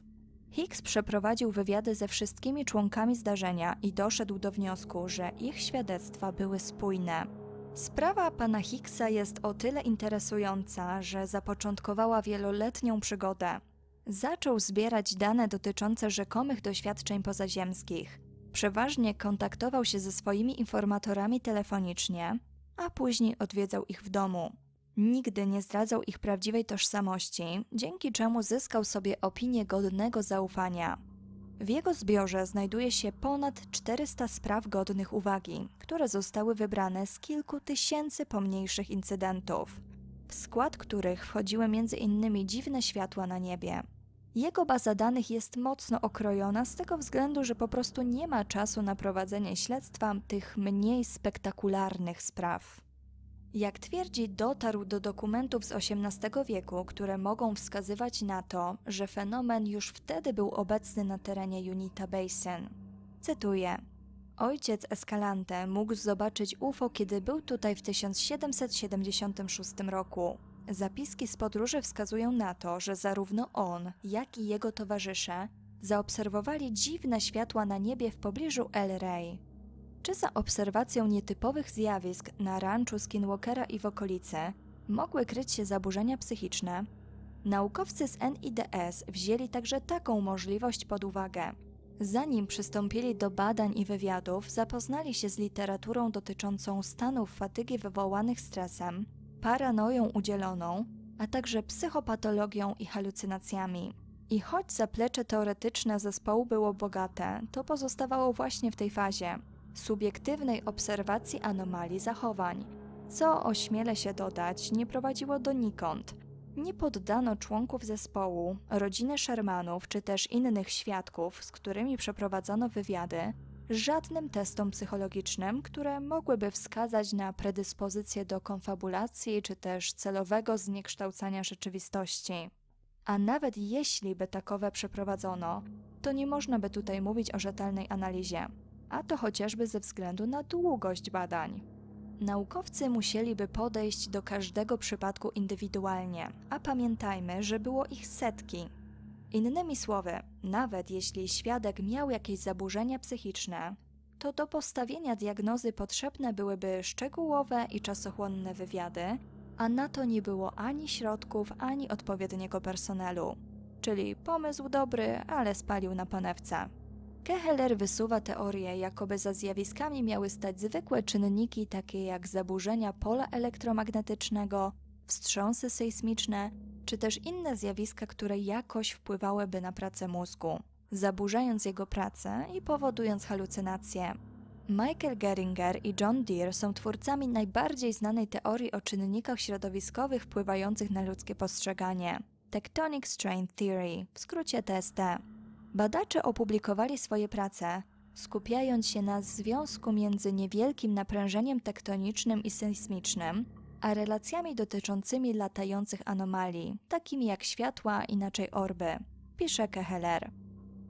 S1: Hicks przeprowadził wywiady ze wszystkimi członkami zdarzenia i doszedł do wniosku, że ich świadectwa były spójne. Sprawa pana Hicksa jest o tyle interesująca, że zapoczątkowała wieloletnią przygodę. Zaczął zbierać dane dotyczące rzekomych doświadczeń pozaziemskich. Przeważnie kontaktował się ze swoimi informatorami telefonicznie, a później odwiedzał ich w domu nigdy nie zdradzał ich prawdziwej tożsamości, dzięki czemu zyskał sobie opinię godnego zaufania. W jego zbiorze znajduje się ponad 400 spraw godnych uwagi, które zostały wybrane z kilku tysięcy pomniejszych incydentów, w skład których wchodziły m.in. dziwne światła na niebie. Jego baza danych jest mocno okrojona z tego względu, że po prostu nie ma czasu na prowadzenie śledztwa tych mniej spektakularnych spraw. Jak twierdzi, dotarł do dokumentów z XVIII wieku, które mogą wskazywać na to, że fenomen już wtedy był obecny na terenie Unita Basin. Cytuję: Ojciec Escalante mógł zobaczyć UFO, kiedy był tutaj w 1776 roku. Zapiski z podróży wskazują na to, że zarówno on, jak i jego towarzysze zaobserwowali dziwne światła na niebie w pobliżu El Rey. Czy za obserwacją nietypowych zjawisk na ranczu Skinwalkera i w okolicy mogły kryć się zaburzenia psychiczne? Naukowcy z NIDS wzięli także taką możliwość pod uwagę. Zanim przystąpili do badań i wywiadów, zapoznali się z literaturą dotyczącą stanów fatygi wywołanych stresem, paranoją udzieloną, a także psychopatologią i halucynacjami. I choć zaplecze teoretyczne zespołu było bogate, to pozostawało właśnie w tej fazie subiektywnej obserwacji anomalii zachowań, co ośmielę się dodać, nie prowadziło donikąd. Nie poddano członków zespołu, rodziny Shermanów czy też innych świadków, z którymi przeprowadzono wywiady, żadnym testom psychologicznym, które mogłyby wskazać na predyspozycję do konfabulacji czy też celowego zniekształcania rzeczywistości. A nawet jeśli by takowe przeprowadzono, to nie można by tutaj mówić o rzetelnej analizie a to chociażby ze względu na długość badań. Naukowcy musieliby podejść do każdego przypadku indywidualnie, a pamiętajmy, że było ich setki. Innymi słowy, nawet jeśli świadek miał jakieś zaburzenia psychiczne, to do postawienia diagnozy potrzebne byłyby szczegółowe i czasochłonne wywiady, a na to nie było ani środków, ani odpowiedniego personelu. Czyli pomysł dobry, ale spalił na panewce. Keheler wysuwa teorię, jakoby za zjawiskami miały stać zwykłe czynniki takie jak zaburzenia pola elektromagnetycznego, wstrząsy sejsmiczne, czy też inne zjawiska, które jakoś wpływałyby na pracę mózgu, zaburzając jego pracę i powodując halucynacje. Michael Geringer i John Deere są twórcami najbardziej znanej teorii o czynnikach środowiskowych wpływających na ludzkie postrzeganie Tectonic Strain Theory, w skrócie TST. Badacze opublikowali swoje prace, skupiając się na związku między niewielkim naprężeniem tektonicznym i sejsmicznym, a relacjami dotyczącymi latających anomalii, takimi jak światła, inaczej orby, pisze Keheler.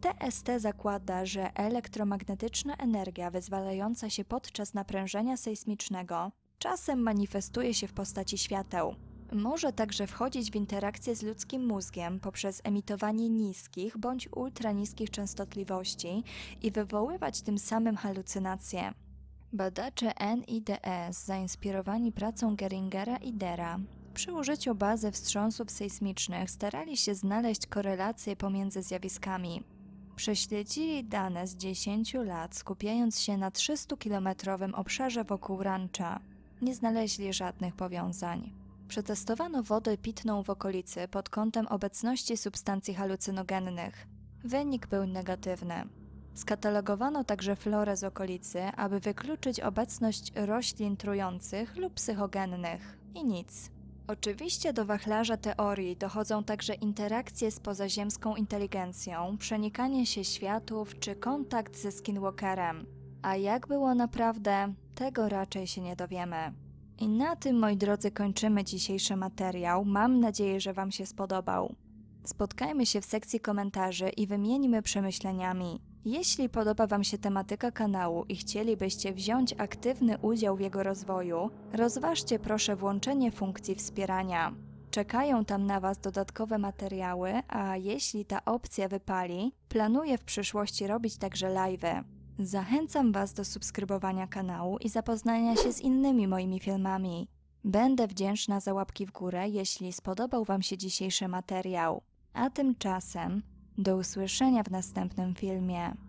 S1: TST zakłada, że elektromagnetyczna energia wyzwalająca się podczas naprężenia sejsmicznego czasem manifestuje się w postaci świateł, może także wchodzić w interakcję z ludzkim mózgiem poprzez emitowanie niskich bądź ultraniskich częstotliwości i wywoływać tym samym halucynacje. Badacze NIDS, zainspirowani pracą Geringera i Dera, przy użyciu bazy wstrząsów sejsmicznych starali się znaleźć korelacje pomiędzy zjawiskami. Prześledzili dane z 10 lat, skupiając się na 300-kilometrowym obszarze wokół rancha. Nie znaleźli żadnych powiązań. Przetestowano wodę pitną w okolicy pod kątem obecności substancji halucynogennych. Wynik był negatywny. Skatalogowano także florę z okolicy, aby wykluczyć obecność roślin trujących lub psychogennych. I nic. Oczywiście do wachlarza teorii dochodzą także interakcje z pozaziemską inteligencją, przenikanie się światów czy kontakt ze skinwalkerem. A jak było naprawdę, tego raczej się nie dowiemy. I na tym, moi drodzy, kończymy dzisiejszy materiał. Mam nadzieję, że Wam się spodobał. Spotkajmy się w sekcji komentarzy i wymienimy przemyśleniami. Jeśli podoba Wam się tematyka kanału i chcielibyście wziąć aktywny udział w jego rozwoju, rozważcie proszę włączenie funkcji wspierania. Czekają tam na Was dodatkowe materiały, a jeśli ta opcja wypali, planuję w przyszłości robić także live. Y. Zachęcam Was do subskrybowania kanału i zapoznania się z innymi moimi filmami. Będę wdzięczna za łapki w górę, jeśli spodobał Wam się dzisiejszy materiał. A tymczasem do usłyszenia w następnym filmie.